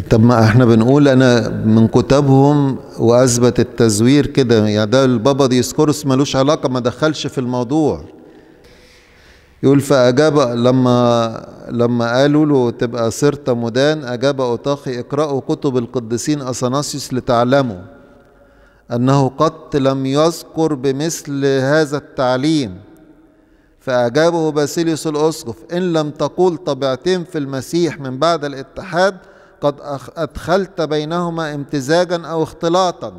طب ما احنا بنقول انا من كتابهم واثبت التزوير كده يعني ده البابا ديسكورس ملوش علاقه ما دخلش في الموضوع يقول فاجاب لما لما قالوا له تبقى صرت مدان اجاب اوطاخي اقرأوا كتب القديسين اثناسيوس لتعلموا انه قط لم يذكر بمثل هذا التعليم فاجابه باسيليوس الاسقف ان لم تقول طبيعتين في المسيح من بعد الاتحاد قد أدخلت بينهما امتزاجا أو اختلاطا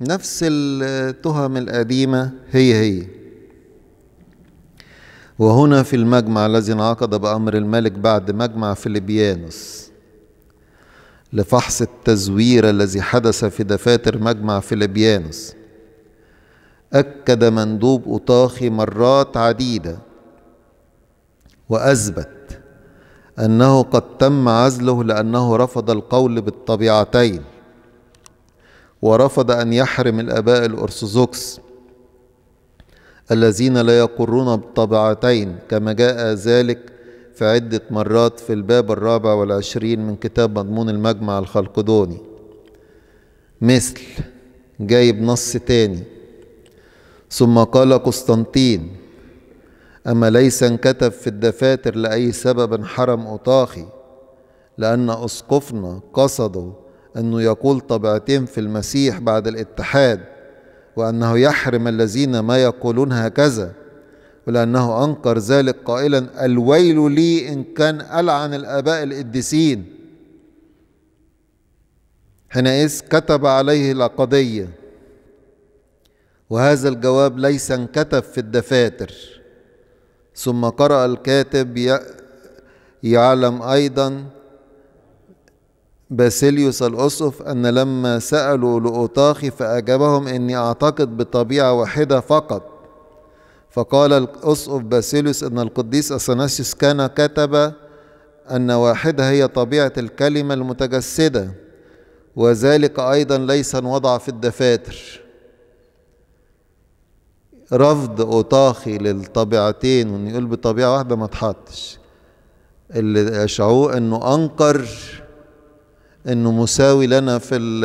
نفس التهم القديمة هي هي وهنا في المجمع الذي انعقد بأمر الملك بعد مجمع فيليبيانوس لفحص التزوير الذي حدث في دفاتر مجمع فيليبيانوس أكد مندوب أطاخي مرات عديدة وأثبت أنه قد تم عزله لأنه رفض القول بالطبيعتين ورفض أن يحرم الآباء الأرثوذكس الذين لا يقرون بالطبيعتين كما جاء ذلك في عدة مرات في الباب الرابع والعشرين من كتاب مضمون المجمع الخلقدوني مثل جايب نص تاني ثم قال قسطنطين أما ليس انكتب في الدفاتر لأي سبب حرم أطاخي لأن أسقفنا قصدوا أنه يقول طبعتين في المسيح بعد الاتحاد وأنه يحرم الذين ما يقولون هكذا ولأنه أنكر ذلك قائلا الويل لي إن كان ألعن الآباء القديسين حينئذ كتب عليه القضية وهذا الجواب ليس انكتب في الدفاتر ثم قرأ الكاتب يعلم أيضا باسيليوس الأسقف أن لما سألوا لأطاخي فأجابهم إني أعتقد بطبيعة واحدة فقط فقال الأسقف باسيليوس أن القديس أثناسيوس كان كتب أن واحدة هي طبيعة الكلمة المتجسدة وذلك أيضا ليس وضع في الدفاتر رفض أطاخي للطبيعتين وإن يقول بطبيعة واحدة ما تحطش اللي أشعوه إنه أنقر إنه مساوي لنا في ال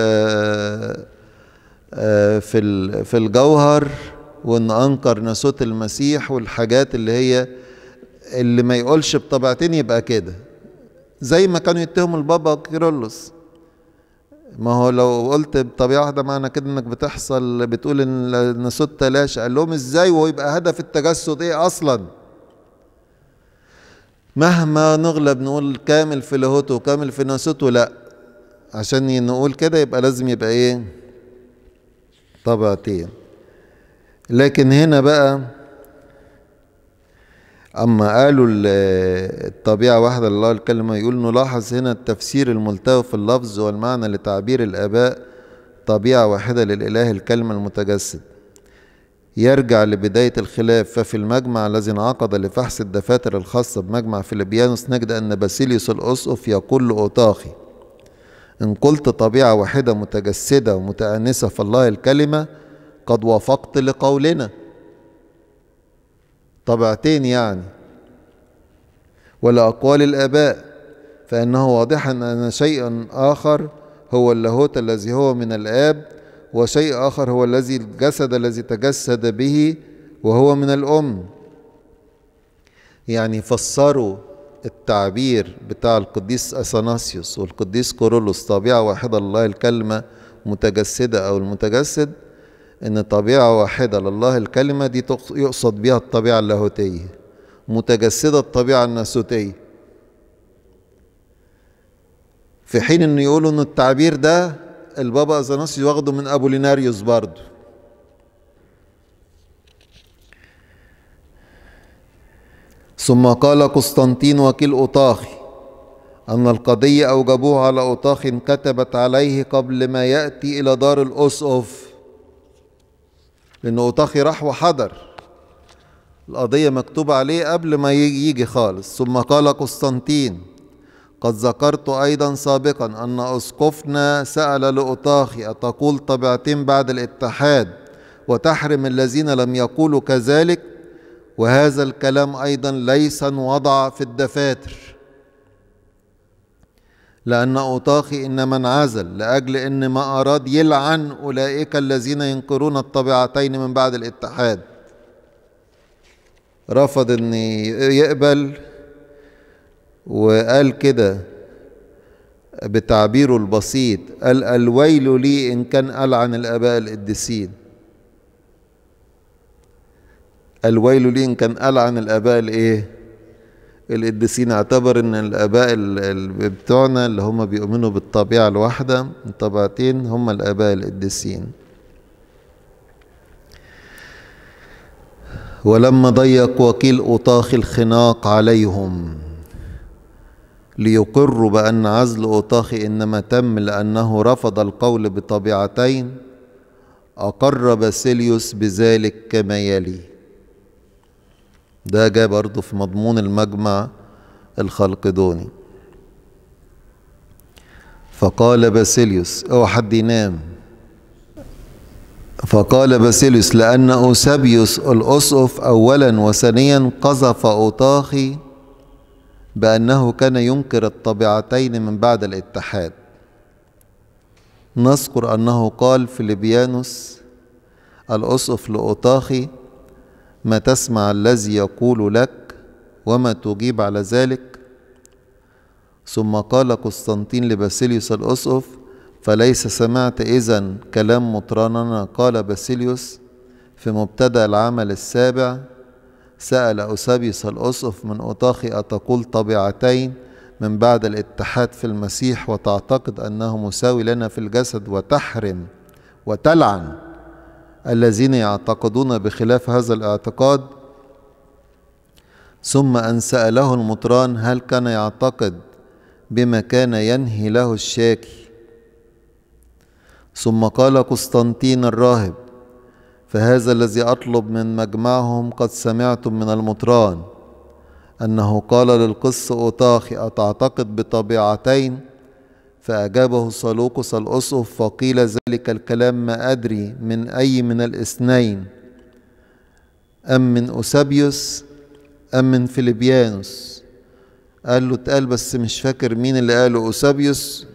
آه، في الـ في الجوهر وإن أنقر ناسوت المسيح والحاجات اللي هي اللي ما يقولش بطبيعتين يبقى كده زي ما كانوا يتهموا البابا كيرلس ما هو لو قلت بطبيعه واحده معنى كده انك بتحصل بتقول ان سته تلاشى قال لهم ازاي ويبقى هدف التجسد ايه اصلا مهما نغلب نقول كامل في لاهوته وكامل في ناسوته لا عشان نقول كده يبقى لازم يبقى ايه طبعتين لكن هنا بقى أما قالوا الطبيعة واحدة الله الكلمة يقول نلاحظ هنا التفسير الملتوي في اللفظ والمعنى لتعبير الآباء طبيعة واحدة للإله الكلمة المتجسد يرجع لبداية الخلاف ففي المجمع الذي انعقد لفحص الدفاتر الخاصة بمجمع فيليبيانوس نجد أن باسيليوس الأسقف يقول لأوطاخي إن قلت طبيعة واحدة متجسدة ومتأنسة فالله الكلمة قد وافقت لقولنا طبعتين يعني ولأقوال الآباء فإنه واضح أن شيء آخر هو اللاهوت الذي هو من الآب وشيء آخر هو الذي الجسد الذي تجسد به وهو من الأم يعني فسروا التعبير بتاع القديس أثناسيوس والقديس كورولوس طبيعة واحدة الله الكلمة متجسدة أو المتجسد ان طبيعه واحده لله الكلمه دي يقصد بها الطبيعه اللاهوتيه متجسده الطبيعه الناسوتيه في حين انه يقولوا ان التعبير ده البابا اذاناسيوس واخده من ابوليناريوس برضه ثم قال قسطنطين وكيل أوطاخي أن القضية أوجبوها على أوطاخ كتبت عليه قبل ما يأتي إلى دار الأسقف لأن أوتاخي راح وحضر القضية مكتوبة عليه قبل ما يجي خالص ثم قال قسطنطين قد ذكرت أيضا سابقا أن أسقفنا سأل لأوتاخي أتقول طبعتين بعد الاتحاد وتحرم الذين لم يقولوا كذلك وهذا الكلام أيضا ليس وضع في الدفاتر لأن أوطاخي إنما انعزل لأجل إن ما أراد يلعن أولئك الذين ينكرون الطبيعتين من بعد الاتحاد رفض إن يقبل وقال كده بتعبيره البسيط قال الويل لي إن كان ألعن الآباء القديسين الويل لي إن كان ألعن الآباء الإيه؟ القديسين اعتبر ان الاباء بتوعنا اللي هم بيؤمنوا بالطبيعه الواحده الطبيعتين هم الاباء القديسين ولما ضيق وكيل اطاخ الخناق عليهم ليقروا بأن عزل اطاخ إنما تم لأنه رفض القول بطبيعتين أقر باسيليوس بذلك كما يلي ده جاء برضه في مضمون المجمع الخلقدوني فقال باسيليوس اوعى حد ينام فقال باسيليوس لأن أوسابيوس الأسقف أولا وثانيا قذف أوطاخي بأنه كان ينكر الطبيعتين من بعد الاتحاد نذكر أنه قال فيليبيانوس الأسقف لأوطاخي ما تسمع الذي يقول لك وما تجيب على ذلك ثم قال قسطنطين لباسيليوس الأسقف فليس سمعت إذا كلام مطراننا قال باسيليوس في مبتدأ العمل السابع سأل أوسابيوس الأسقف من أطاخي أتقول طبيعتين من بعد الاتحاد في المسيح وتعتقد أنه مساوي لنا في الجسد وتحرم وتلعن الذين يعتقدون بخلاف هذا الاعتقاد ثم أن سأله المطران هل كان يعتقد بما كان ينهي له الشاكي ثم قال قسطنطين الراهب فهذا الذي أطلب من مجمعهم قد سمعتم من المطران أنه قال للقس أوتاخي أتعتقد بطبيعتين فأجابه صالوقس الأسقف فقيل ذلك الكلام ما أدري من أي من الاثنين أم من أوسابيوس أم من فيليبيانوس قال له اتقال بس مش فاكر مين اللي قاله أوسابيوس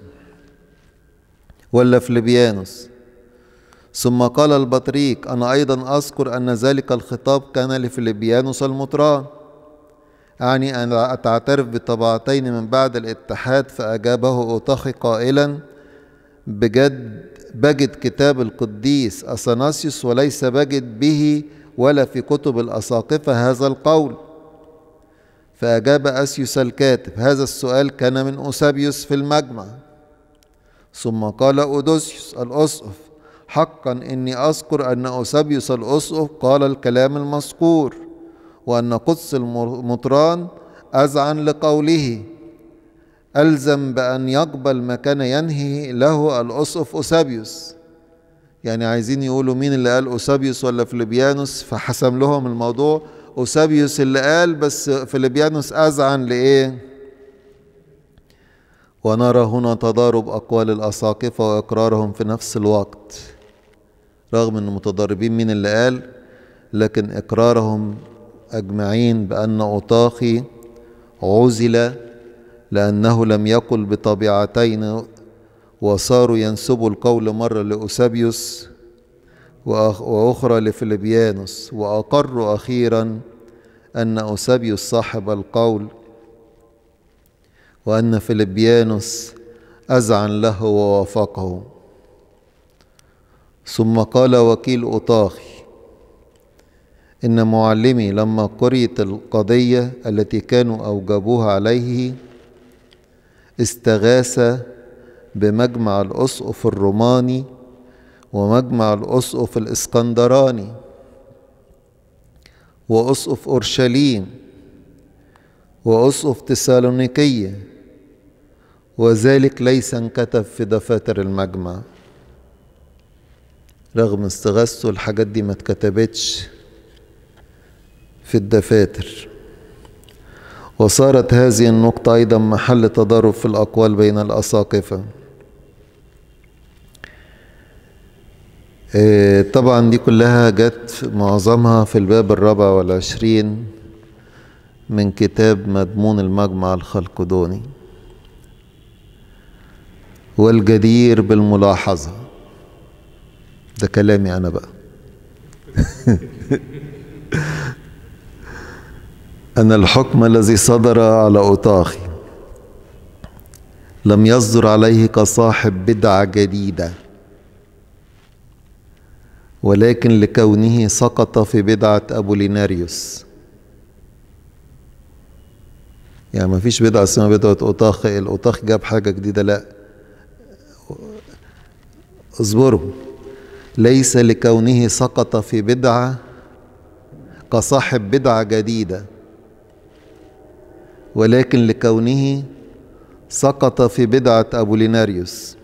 ولا فيليبيانوس ثم قال البطريق أنا أيضا أذكر أن ذلك الخطاب كان لفليبيانوس المطران أعني أن تعترف بطبعتين من بعد الاتحاد فأجابه أوتاخي قائلا بجد بجد كتاب القديس أثناسيوس وليس بجد به ولا في كتب الأساقفة هذا القول فأجاب أسيوس الكاتب هذا السؤال كان من أوسابيوس في المجمع ثم قال أودوسيوس الأسقف حقا إني أذكر أن أوسابيوس الأسقف قال الكلام المذكور وأن قدس المطران أذعن لقوله ألزم بأن يقبل ما كان ينهي له الأسقف أوسابيوس يعني عايزين يقولوا مين اللي قال أوسابيوس ولا فليبيانوس فحسم لهم الموضوع أوسابيوس اللي قال بس فليبيانوس أذعن لإيه؟ ونرى هنا تضارب أقوال الأساقفة وإقرارهم في نفس الوقت رغم أن متضاربين من اللي قال لكن إقرارهم أجمعين بأن أطاخي عزل لأنه لم يقل بطبيعتين وصاروا ينسبوا القول مرة لأوسابيوس وأخرى لفليبيانوس وأقروا أخيرا أن أوسابيوس صاحب القول وأن فليبيانوس أذعن له ووافقه ثم قال وكيل أطاخي إن معلمي لما قريت القضية التي كانوا أوجبوها عليه استغاث بمجمع الأسقف الروماني ومجمع الأسقف الإسكندراني وأسقف أورشليم وأسقف تسالونيكية وذلك ليس انكتب في دفاتر المجمع رغم استغاثته الحاجات دي ما اتكتبتش في الدفاتر وصارت هذه النقطة أيضا محل تضارب في الأقوال بين الأساقفة آه، طبعا دي كلها جت معظمها في الباب الرابع والعشرين من كتاب مضمون المجمع الخلقدوني والجدير بالملاحظة ده كلامي أنا بقى أن الحكم الذي صدر على أوطاخي لم يصدر عليه كصاحب بدعة جديدة ولكن لكونه سقط في بدعة أبوليناريوس يعني ما فيش بدعة اسمها بدعة أوطاخي الأوطاخي جاب حاجة جديدة لأ اصبروا ليس لكونه سقط في بدعة كصاحب بدعة جديدة ولكن لكونه سقط في بدعة أبوليناريوس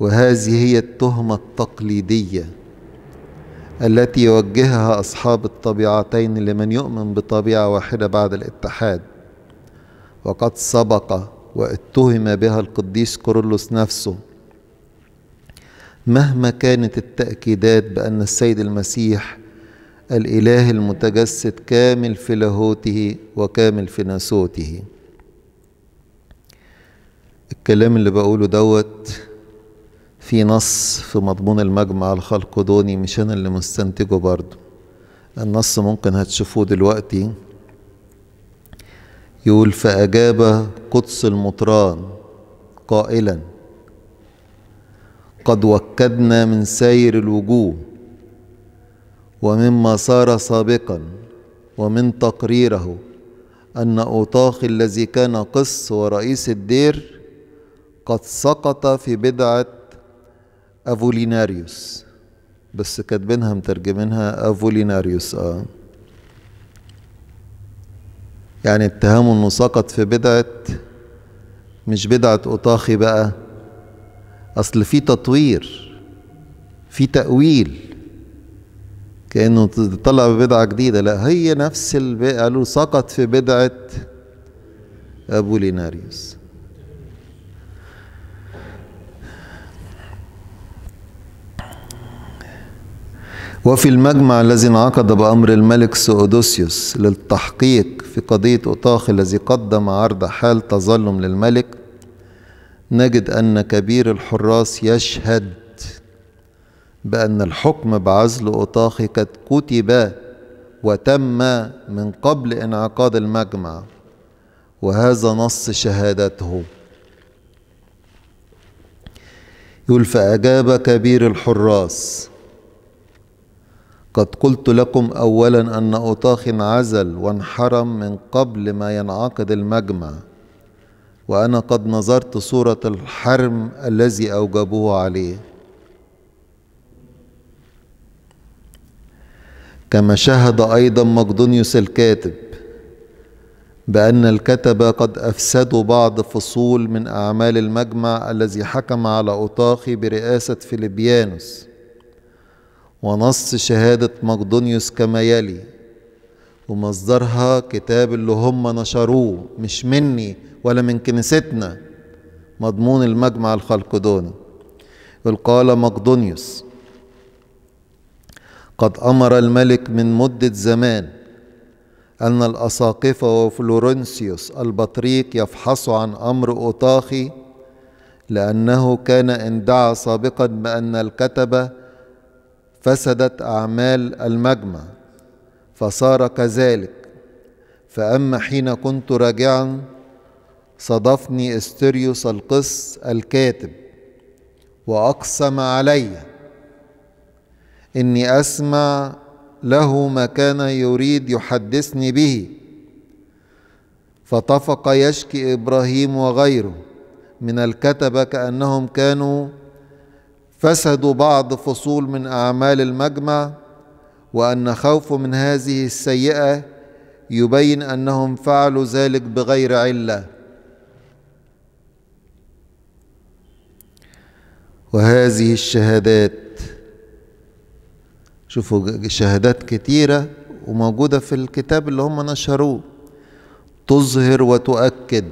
وهذه هي التهمة التقليدية التي يوجهها أصحاب الطبيعتين لمن يؤمن بطبيعة واحدة بعد الاتحاد وقد سبق واتهم بها القديس كورولوس نفسه مهما كانت التأكيدات بأن السيد المسيح الإله المتجسد كامل في لاهوته وكامل في ناسوته الكلام اللي بقوله دوت في نص في مضمون المجمع الخلق دوني مش أنا اللي مستنتجه برضه النص ممكن هتشوفوه دلوقتي يقول فأجاب قدس المطران قائلا قد وكدنا من سير الوجوه ومما صار سابقا ومن تقريره أن أوطاخ الذي كان قس ورئيس الدير قد سقط في بدعة أفوليناريوس بس كاتبينها مترجمينها أفوليناريوس آه يعني اتهامه انه سقط في بدعة مش بدعة أوطاخي بقى أصل في تطوير في تأويل كانه طلع ببدعه جديده لا هي نفس البيئة قالوا سقط في بدعه ابو ليناريوس وفي المجمع الذي انعقد بأمر الملك سؤدوسيوس للتحقيق في قضية أوطاخ الذي قدم عرض حال تظلم للملك نجد أن كبير الحراس يشهد بأن الحكم بعزل أطاخي قد كتب وتم من قبل انعقاد المجمع وهذا نص شهادته يقول فأجاب كبير الحراس قد قلت لكم أولا أن أطاخ انعزل وانحرم من قبل ما ينعقد المجمع وأنا قد نظرت صورة الحرم الذي أوجبوه عليه كما شهد أيضا مقدونيوس الكاتب بأن الكتبة قد أفسدوا بعض فصول من أعمال المجمع الذي حكم على أوطاخي برئاسة فيليبيانوس ونص شهادة مقدونيوس كما يلي ومصدرها كتاب اللي هم نشروه مش مني ولا من كنيستنا مضمون المجمع الخلقدوني قال مقدونيوس قد أمر الملك من مدة زمان أن الأساقفة وفلورنسيوس البطريق يفحصوا عن أمر أوطاخي لأنه كان اندعى سابقا بأن الكتبة فسدت أعمال المجمع فصار كذلك فأما حين كنت راجعا صادفني استريوس القس الكاتب وأقسم عليّ إني أسمع له ما كان يريد يحدثني به فطفق يشكي إبراهيم وغيره من الكتبة كأنهم كانوا فسدوا بعض فصول من أعمال المجمع وأن خوف من هذه السيئة يبين أنهم فعلوا ذلك بغير علة وهذه الشهادات شوفوا شهادات كتيرة وموجودة في الكتاب اللي هم نشروه تظهر وتؤكد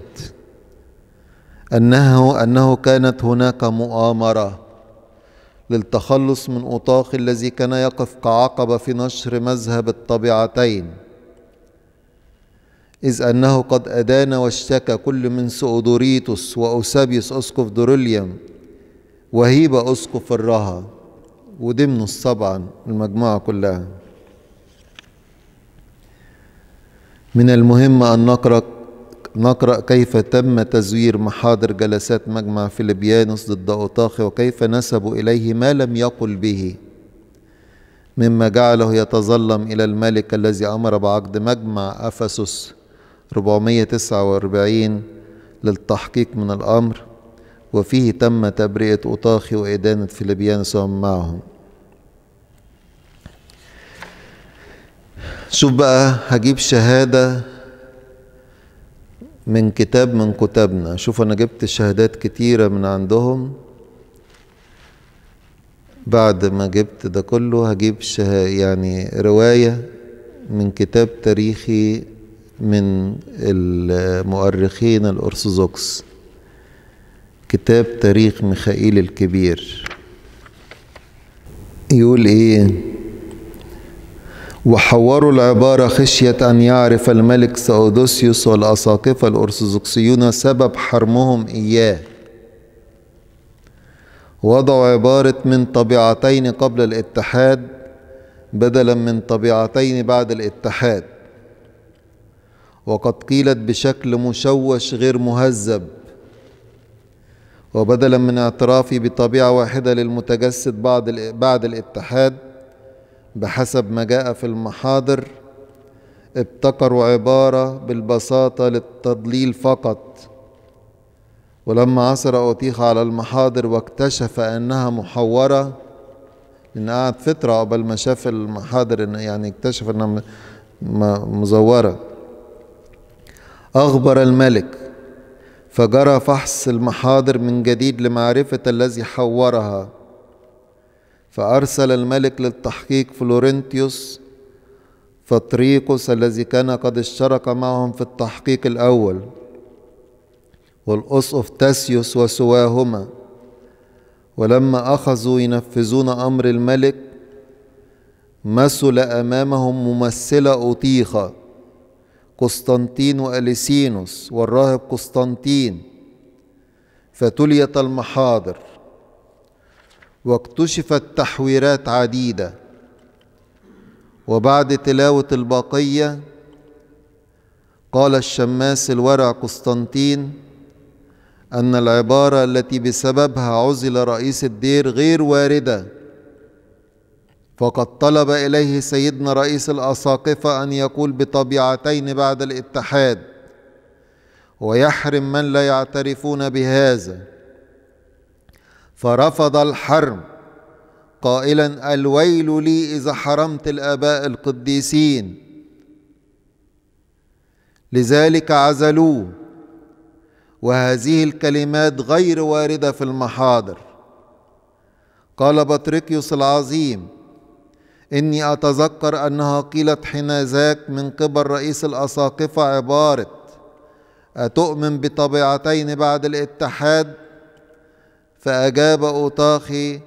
أنه أنه كانت هناك مؤامرة للتخلص من أطاق الذي كان يقف كعقبة في نشر مذهب الطبيعتين إذ أنه قد أدان واشتكى كل من سؤدوريتوس وأوسابيوس أسقف دوريليم وهيبة أسقف الرها ودمنس طبعا المجموعة كلها من المهم أن نقرأ نقرأ كيف تم تزوير محاضر جلسات مجمع فيليبيانوس ضد أوطاخي وكيف نسبوا إليه ما لم يقل به مما جعله يتظلم إلى الملك الذي أمر بعقد مجمع أفسس 449 للتحقيق من الأمر وفيه تم تبرئة أطاخي وإدانة فيليبيان ومن معهم شوف بقى هجيب شهادة من كتاب من كتابنا شوف أنا جبت شهادات كتيرة من عندهم بعد ما جبت ده كله هجيب يعني رواية من كتاب تاريخي من المؤرخين الأرثوذكس كتاب تاريخ ميخائيل الكبير يقول ايه وحوروا العبارة خشية أن يعرف الملك سأودوسيوس والأساقفة الأرثوذكسيون سبب حرمهم إياه وضعوا عبارة من طبيعتين قبل الاتحاد بدلا من طبيعتين بعد الاتحاد وقد قيلت بشكل مشوش غير مهذب وبدلا من اعترافي بطبيعة واحدة للمتجسد بعد بعد الاتحاد بحسب ما جاء في المحاضر ابتكروا عبارة بالبساطة للتضليل فقط ولما عثر أوتيخ على المحاضر واكتشف أنها محورة إن قعد فترة قبل ما شاف المحاضر إن يعني اكتشف إنها مزورة أخبر الملك فجرى فحص المحاضر من جديد لمعرفة الذي حورها فأرسل الملك للتحقيق فلورنتيوس فطريقوس الذي كان قد اشترك معهم في التحقيق الأول والأسقف تاسيوس وسواهما ولما أخذوا ينفذون أمر الملك مثل أمامهم ممثلة أطيخة قسطنطين وأليسينوس والراهب قسطنطين فتليت المحاضر واكتشفت تحويرات عديدة وبعد تلاوة البقية قال الشماس الورع قسطنطين أن العبارة التي بسببها عزل رئيس الدير غير واردة فقد طلب إليه سيدنا رئيس الأساقفة أن يقول بطبيعتين بعد الاتحاد ويحرم من لا يعترفون بهذا فرفض الحرم قائلا الويل لي إذا حرمت الآباء القديسين لذلك عزلوه وهذه الكلمات غير واردة في المحاضر قال بطريقيوس العظيم إني أتذكر أنها قيلت حين ذاك من قبل رئيس الأساقفة عبارة أتؤمن بطبيعتين بعد الاتحاد فأجاب أوطاخي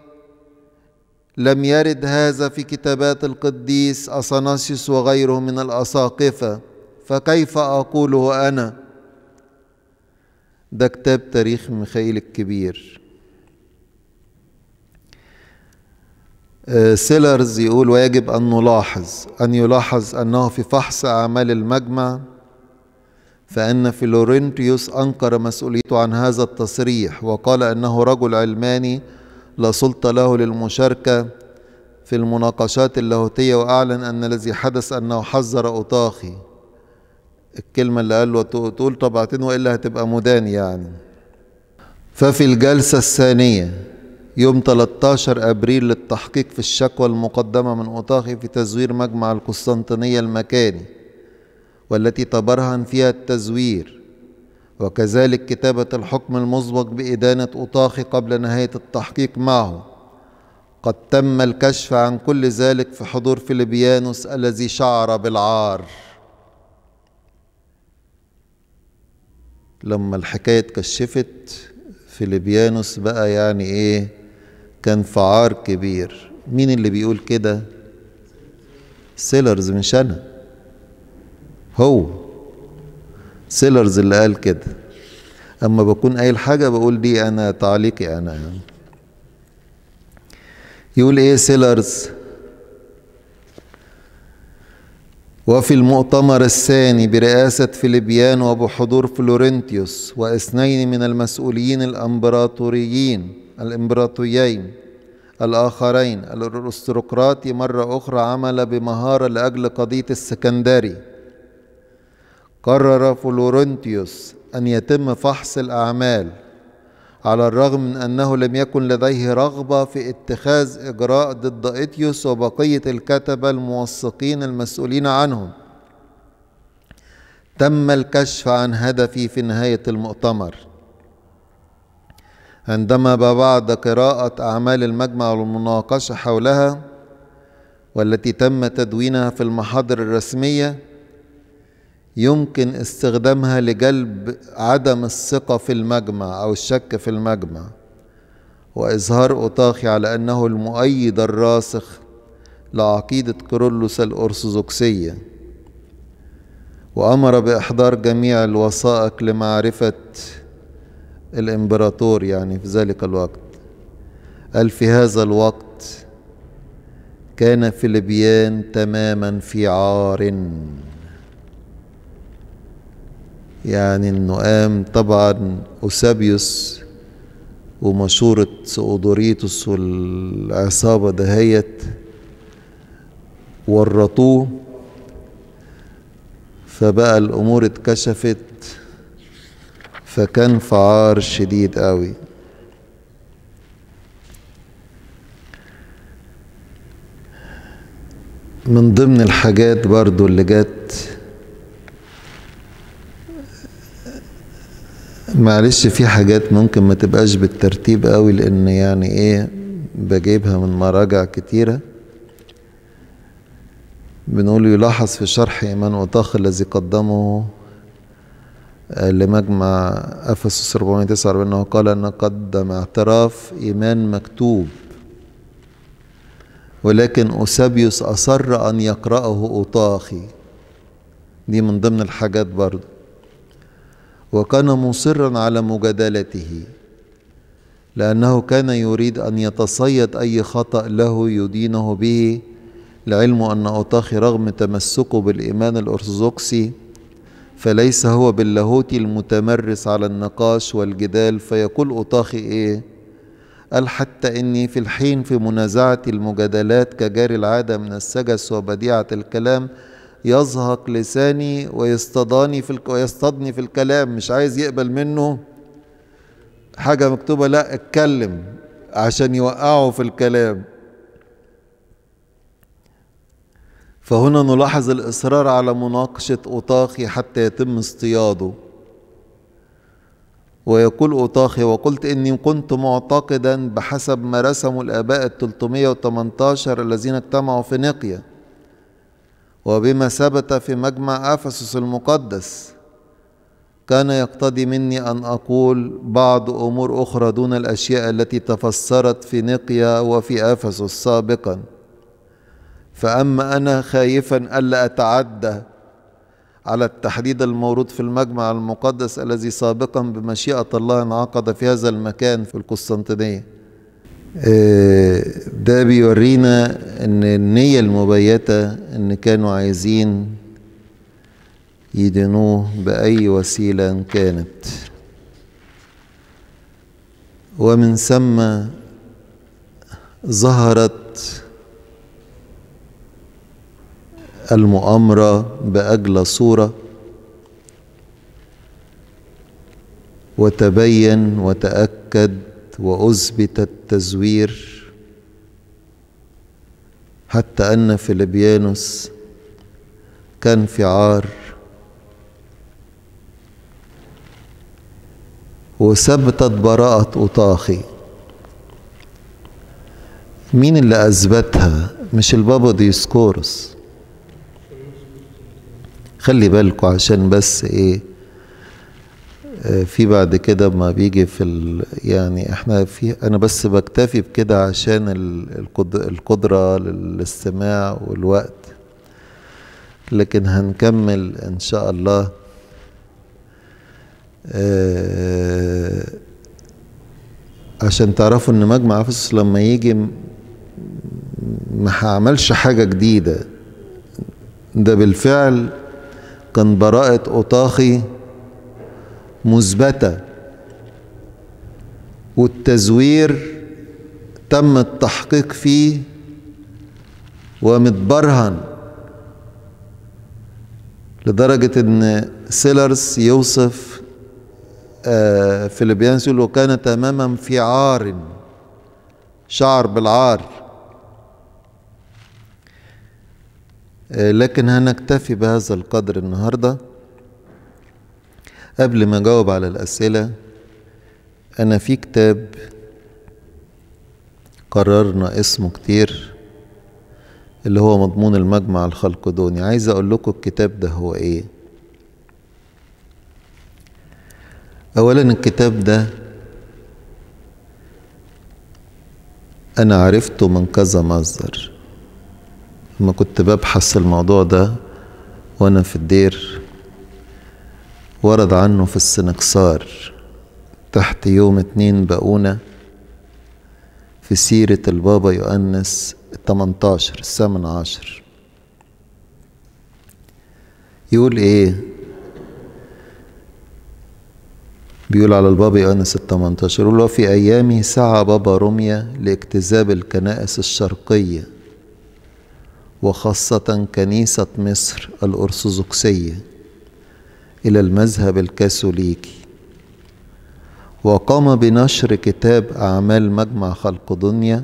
لم يرد هذا في كتابات القديس أصناسيس وغيره من الأساقفة فكيف أقوله أنا؟ ده كتاب تاريخ ميخائيل الكبير سيلرز آه، يقول ويجب أن نلاحظ أن يلاحظ أنه في فحص أعمال المجمع فإن فلورنتيوس أنكر مسؤوليته عن هذا التصريح وقال أنه رجل علماني لا سلطة له للمشاركة في المناقشات اللاهوتية وأعلن أن الذي حدث أنه حذر أوطاخي الكلمة اللي قال له تقول طبعتين وإلا هتبقى مدان يعني ففي الجلسة الثانية يوم 13 أبريل للتحقيق في الشكوى المقدمة من أطاخي في تزوير مجمع القسطنطينية المكاني والتي تبرهن فيها التزوير وكذلك كتابة الحكم المسبق بإدانة أطاخي قبل نهاية التحقيق معه قد تم الكشف عن كل ذلك في حضور فيليبيانوس الذي شعر بالعار لما الحكاية اتكشفت فيليبيانوس بقى يعني ايه كان في عار كبير مين اللي بيقول كده سيلرز مش انا هو سيلرز اللي قال كده اما بكون قايل حاجه بقول دي انا تعليقي انا يقول ايه سيلرز وفي المؤتمر الثاني برئاسة فيليبيان وبحضور فلورنتيوس واثنين من المسؤولين الأمبراطوريين الامبراطوريين الآخرين الأرستقراطي مرة أخرى عمل بمهارة لأجل قضية السكندري قرر فلورنتيوس أن يتم فحص الأعمال على الرغم من أنه لم يكن لديه رغبة في اتخاذ إجراء ضد ايتيوس وبقية الكتبة الموثقين المسؤولين عنهم تم الكشف عن هدفي في نهاية المؤتمر عندما بعد قراءة أعمال المجمع والمناقشة حولها والتي تم تدوينها في المحاضر الرسمية يمكن استخدامها لجلب عدم الثقة في المجمع أو الشك في المجمع وإظهار أوتاخي على أنه المؤيد الراسخ لعقيدة كرولوس الأرثوذكسية وأمر بإحضار جميع الوثائق لمعرفة الإمبراطور يعني في ذلك الوقت قال في هذا الوقت كان فيليبيان تماما في عار يعني انه قام طبعا اوسابيوس ومشورة اودوريتوس والعصابة دهيت ورطوه فبقى الامور اتكشفت فكان فعار شديد قوي من ضمن الحاجات برضو اللي جت معلش في حاجات ممكن ما تبقاش بالترتيب قوي لان يعني ايه بجيبها من مراجع كتيرة بنقول يلاحظ في شرح إيمان وطاخ الذي قدمه لمجمع أفسس 449 أنه قال أن قدم اعتراف إيمان مكتوب ولكن أوسابيوس أصر أن يقرأه أوطاخي دي من ضمن الحاجات برضه وكان مصرا على مجادلته لأنه كان يريد أن يتصيد أي خطأ له يدينه به لعلم أن أوطاخي رغم تمسكه بالإيمان الأرثوذكسي فليس هو باللاهوتي المتمرس على النقاش والجدال فيقول أطاخي إيه قال حتى إني في الحين في منازعة المجادلات كجاري العادة من السجس وبديعة الكلام يزهق لساني ويصطداني في الك... ويصطدني في الكلام مش عايز يقبل منه حاجة مكتوبة لا اتكلم عشان يوقعه في الكلام فهنا نلاحظ الإصرار على مناقشة أوطاخي حتى يتم اصطياده ويقول أوطاخي وقلت إني كنت معتقدا بحسب ما رسموا الآباء التلتمية وتمنتاشر الذين اجتمعوا في نقيا وبما ثبت في مجمع أفسس المقدس كان يقتضي مني أن أقول بعض أمور أخرى دون الأشياء التي تفسرت في نقيا وفي أفسس سابقاً فأما أنا خايفا ألا أتعدى على التحديد المورود في المجمع المقدس الذي سابقا بمشيئة الله انعقد في هذا المكان في القسطنطينية آه، ده بيورينا ان النية المبيتة ان كانوا عايزين يدينوه بأي وسيلة كانت ومن ثم ظهرت المؤامرة بأجل صورة وتبين وتأكد وأثبت التزوير حتى أن فيليبيانوس كان في عار وثبتت براءة أطاخي مين اللي أثبتها مش البابا ديسكورس خلي بالكم عشان بس ايه آه، في بعد كده ما بيجي في ال يعني احنا في انا بس بكتفي بكده عشان القدره للاستماع والوقت لكن هنكمل ان شاء الله آه، عشان تعرفوا ان مجمع افسس لما يجي ما هعملش حاجه جديده ده بالفعل كان براءة أطاخي مثبتة والتزوير تم التحقيق فيه ومتبرهن لدرجة ان سيلرز يوصف آه، فيليبيانس يقول وكان تماما في عار شعر بالعار لكن هنكتفي بهذا القدر النهارده قبل ما اجاوب على الاسئله انا في كتاب قررنا اسمه كتير اللي هو مضمون المجمع الخلقدوني عايز اقول لكم الكتاب ده هو ايه اولا الكتاب ده انا عرفته من كذا مصدر لما كنت ببحث الموضوع ده وأنا في الدير ورد عنه في السنكسار تحت يوم اتنين بقونا في سيرة البابا يؤنس التمنتاشر الثامن عشر يقول ايه بيقول على البابا يؤنس التمنتاشر يقول في أيامه سعى بابا رمية لاجتذاب الكنائس الشرقية وخاصة كنيسة مصر الأرثوذكسية إلى المذهب الكاثوليكي وقام بنشر كتاب أعمال مجمع خلق دنيا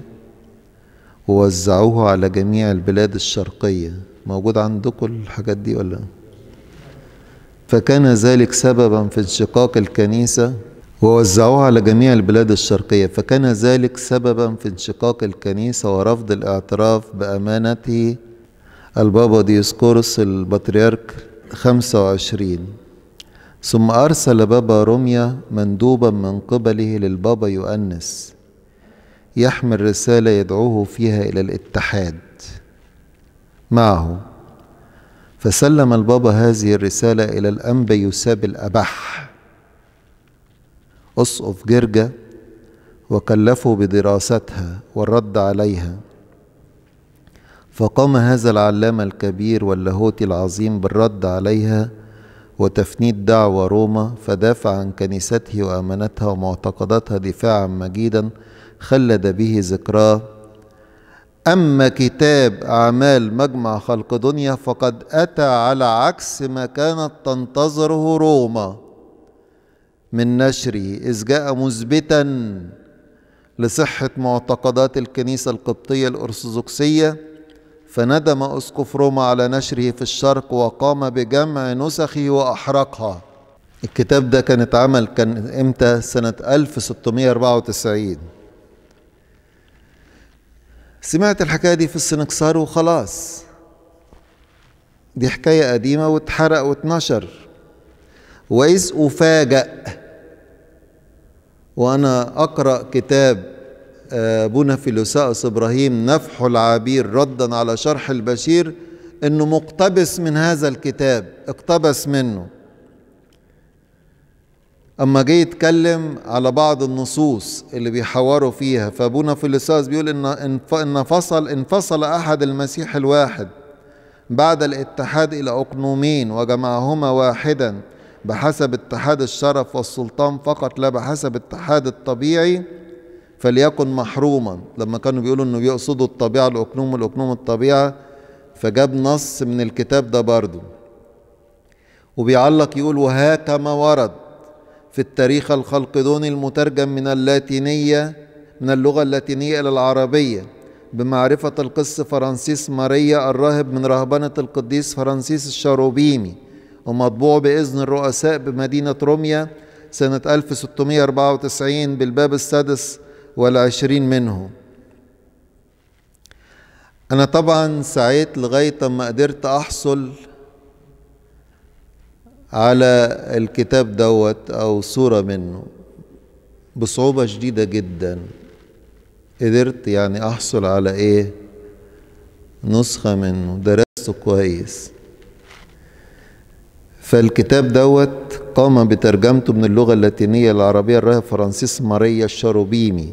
ووزعوه على جميع البلاد الشرقية موجود عندكم الحاجات دي ولا فكان ذلك سببا في انشقاق الكنيسة ووزعوه على جميع البلاد الشرقية فكان ذلك سببا في انشقاق الكنيسة ورفض الاعتراف بأمانته البابا ديسكورس البطريرك 25 ثم أرسل بابا روميا مندوبا من قبله للبابا يؤنس يحمل رسالة يدعوه فيها إلى الاتحاد معه فسلم البابا هذه الرسالة إلى الأنبا يوساب الأبح أسقف جرجة وكلفه بدراستها والرد عليها فقام هذا العلامة الكبير واللاهوتي العظيم بالرد عليها وتفنيد دعوى روما فدافع عن كنيسته وأمانتها ومعتقداتها دفاعا مجيدا خلد به ذكراه أما كتاب أعمال مجمع خلق دنيا فقد أتى على عكس ما كانت تنتظره روما من نشره إذ جاء مثبتا لصحة معتقدات الكنيسة القبطية الأرثوذكسية فندم أسقف روما على نشره في الشرق وقام بجمع نسخه وأحرقها الكتاب ده كان اتعمل كان امتى سنة 1694 سمعت الحكاية دي في السنكسار وخلاص دي حكاية قديمة واتحرق واتنشر وإذ أفاجأ وأنا أقرأ كتاب أبونا فيلوساوس إبراهيم نفح العبير ردا على شرح البشير أنه مقتبس من هذا الكتاب اقتبس منه أما جه يتكلم على بعض النصوص اللي بيحوروا فيها فأبونا فيلوساوس بيقول إن انفصل انفصل أحد المسيح الواحد بعد الاتحاد إلى أقنومين وجمعهما واحدا بحسب اتحاد الشرف والسلطان فقط لا بحسب اتحاد الطبيعي فليكن محروما لما كانوا بيقولوا انه بيقصدوا الطبيعه الاكنوم والاكنوم الطبيعه فجاب نص من الكتاب ده برضه وبيعلق يقول ما ورد في التاريخ الخلقدوني المترجم من اللاتينيه من اللغه اللاتينيه الى العربيه بمعرفه القس فرانسيس ماريا الراهب من رهبنه القديس فرانسيس الشاروبيمي ومطبوع باذن الرؤساء بمدينه روميا سنه 1694 بالباب السادس والعشرين منهم أنا طبعا سعيت لغاية ما قدرت أحصل على الكتاب دوت أو صورة منه بصعوبة شديدة جدا قدرت يعني أحصل على إيه نسخة منه درسته كويس فالكتاب دوت قام بترجمته من اللغة اللاتينية العربية الراهب فرانسيس ماريا الشاروبيمي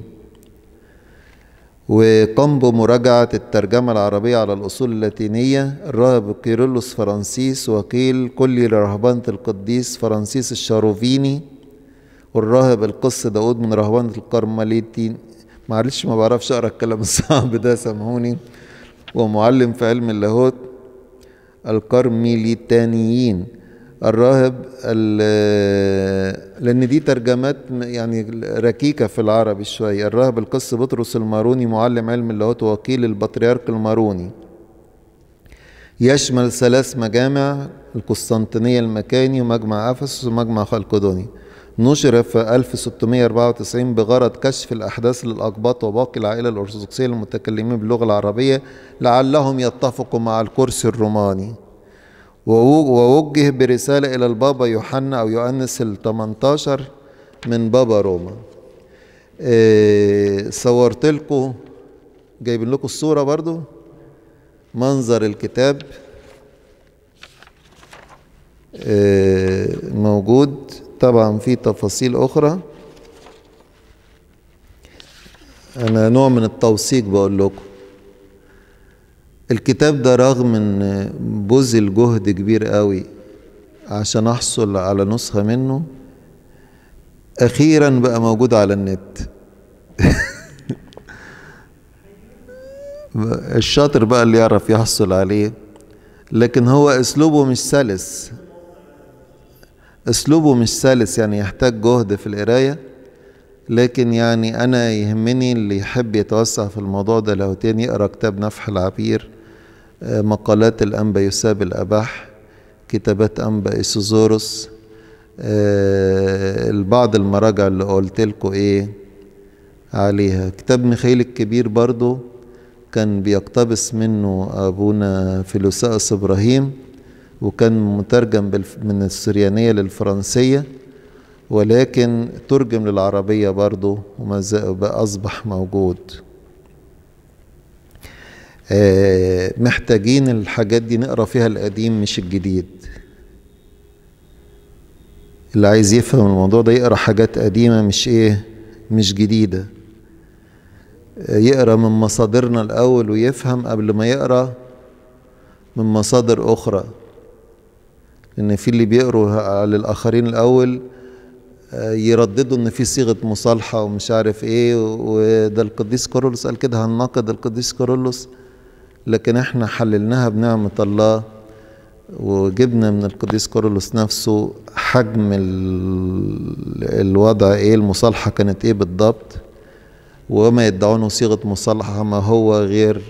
وقام بمراجعة الترجمة العربية على الأصول اللاتينية الراهب كيرلس فرانسيس وكيل كل لرهبانة القديس فرانسيس الشاروفيني والراهب القس داود من رهبانة الكرمليتين معلش ما بعرفش أقرأ الكلام الصعب ده سامحوني ومعلم في علم اللاهوت الكرمليتانيين الراهب لان دي ترجمات يعني ركيكه في العربي شويه الراهب القس بطرس الماروني معلم علم اللاهوت وكيل البطريرك الماروني يشمل ثلاث مجامع القسطنطينية المكاني ومجمع أفسس ومجمع خلقدوني نشر في 1694 بغرض كشف الأحداث للأقباط وباقي العائلة الأرثوذكسية المتكلمين باللغة العربية لعلهم يتفقوا مع الكرسي الروماني ووجه برسالة إلى البابا يوحنا أو يؤنس ال 18 من بابا روما إيه صورت لكم جايبين لكم الصورة برضو منظر الكتاب إيه موجود طبعا في تفاصيل أخرى أنا نوع من التوثيق بقول لكم الكتاب ده رغم ان بذل جهد كبير قوي عشان احصل على نسخة منه اخيرا بقى موجود على النت الشاطر بقى اللي يعرف يحصل عليه لكن هو اسلوبه مش سلس اسلوبه مش سلس يعني يحتاج جهد في القرايه لكن يعني انا يهمني اللي يحب يتوسع في الموضوع ده لو تاني يقرا كتاب نفح العبير مقالات الأنبا يوساب الأباح كتابات أنبا إسوزوروس آه، البعض المراجع اللي قلت لكم إيه عليها كتاب ميخائيل الكبير برضو كان بيقتبس منه أبونا فيلوساس إبراهيم وكان مترجم من السريانية للفرنسية ولكن ترجم للعربية برضو وما أصبح موجود آه، محتاجين الحاجات دي نقرا فيها القديم مش الجديد اللي عايز يفهم الموضوع ده يقرا حاجات قديمه مش ايه مش جديده آه، يقرا من مصادرنا الاول ويفهم قبل ما يقرا من مصادر اخرى ان في اللي بيقروا على الاخرين الاول آه، يرددوا ان في صيغه مصالحه ومش عارف ايه وده القديس كارولوس قال كده هنناقض القديس كارولوس لكن احنا حللناها بنعمة الله وجبنا من القديس كارلوس نفسه حجم الوضع ايه المصالحة كانت ايه بالضبط وما يدعونه صيغة مصالحة ما هو غير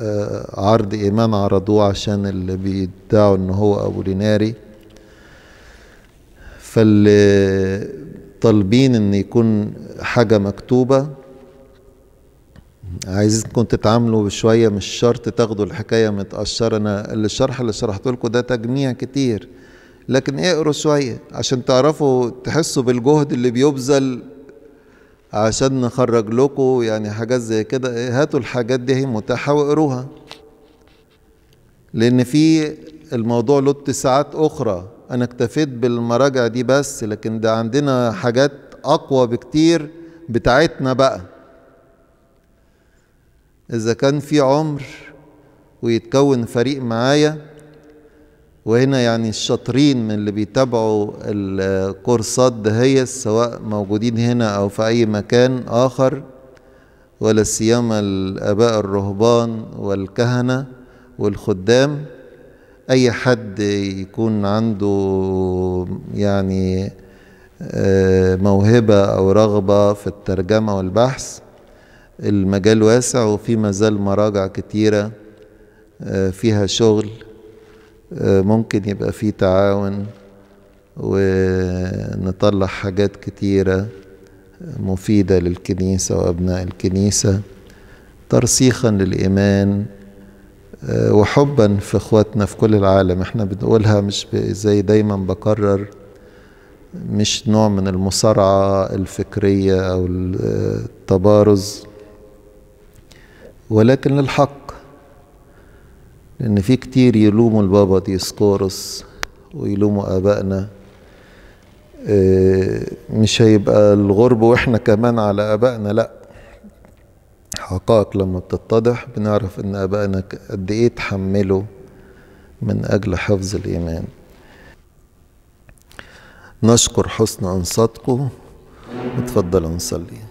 آه، عرض ايمان عرضوه عشان اللي بيدعوا ان هو ابو ليناري فاللي طالبين ان يكون حاجة مكتوبة عايزينكم تتعاملوا بشويه مش شرط تاخدوا الحكايه متقشره انا الشرح اللي شرحته لكم ده تجميع كتير لكن اقروا شويه عشان تعرفوا تحسوا بالجهد اللي بيبذل عشان نخرج لكم يعني حاجات زي كده هاتوا الحاجات دي هي متاحه واقروها لان في الموضوع له اتساعات اخرى انا اكتفيت بالمراجع دي بس لكن ده عندنا حاجات اقوى بكتير بتاعتنا بقى إذا كان في عمر ويتكون فريق معايا وهنا يعني الشاطرين من اللي بيتابعوا الكورسات دهية سواء موجودين هنا أو في أي مكان آخر ولا سيما الآباء الرهبان والكهنة والخدام أي حد يكون عنده يعني آه، موهبة أو رغبة في الترجمة والبحث المجال واسع وفي مازال مراجع كتيرة آه، فيها شغل آه، ممكن يبقى في تعاون ونطلع حاجات كتيرة مفيدة للكنيسة وأبناء الكنيسة ترسيخا للإيمان آه، وحبا في اخواتنا في كل العالم احنا بنقولها مش زي دايما بكرر مش نوع من المصارعة الفكرية أو التبارز ولكن للحق لأن في كتير يلوموا البابا ديسكورس ويلوموا آبائنا آه، مش هيبقى الغرب وإحنا كمان على آبائنا لأ حقائق لما بتتضح بنعرف إن آبائنا قد إيه تحملوا من أجل حفظ الإيمان نشكر حسن أنصاتكم وتفضلوا نصلي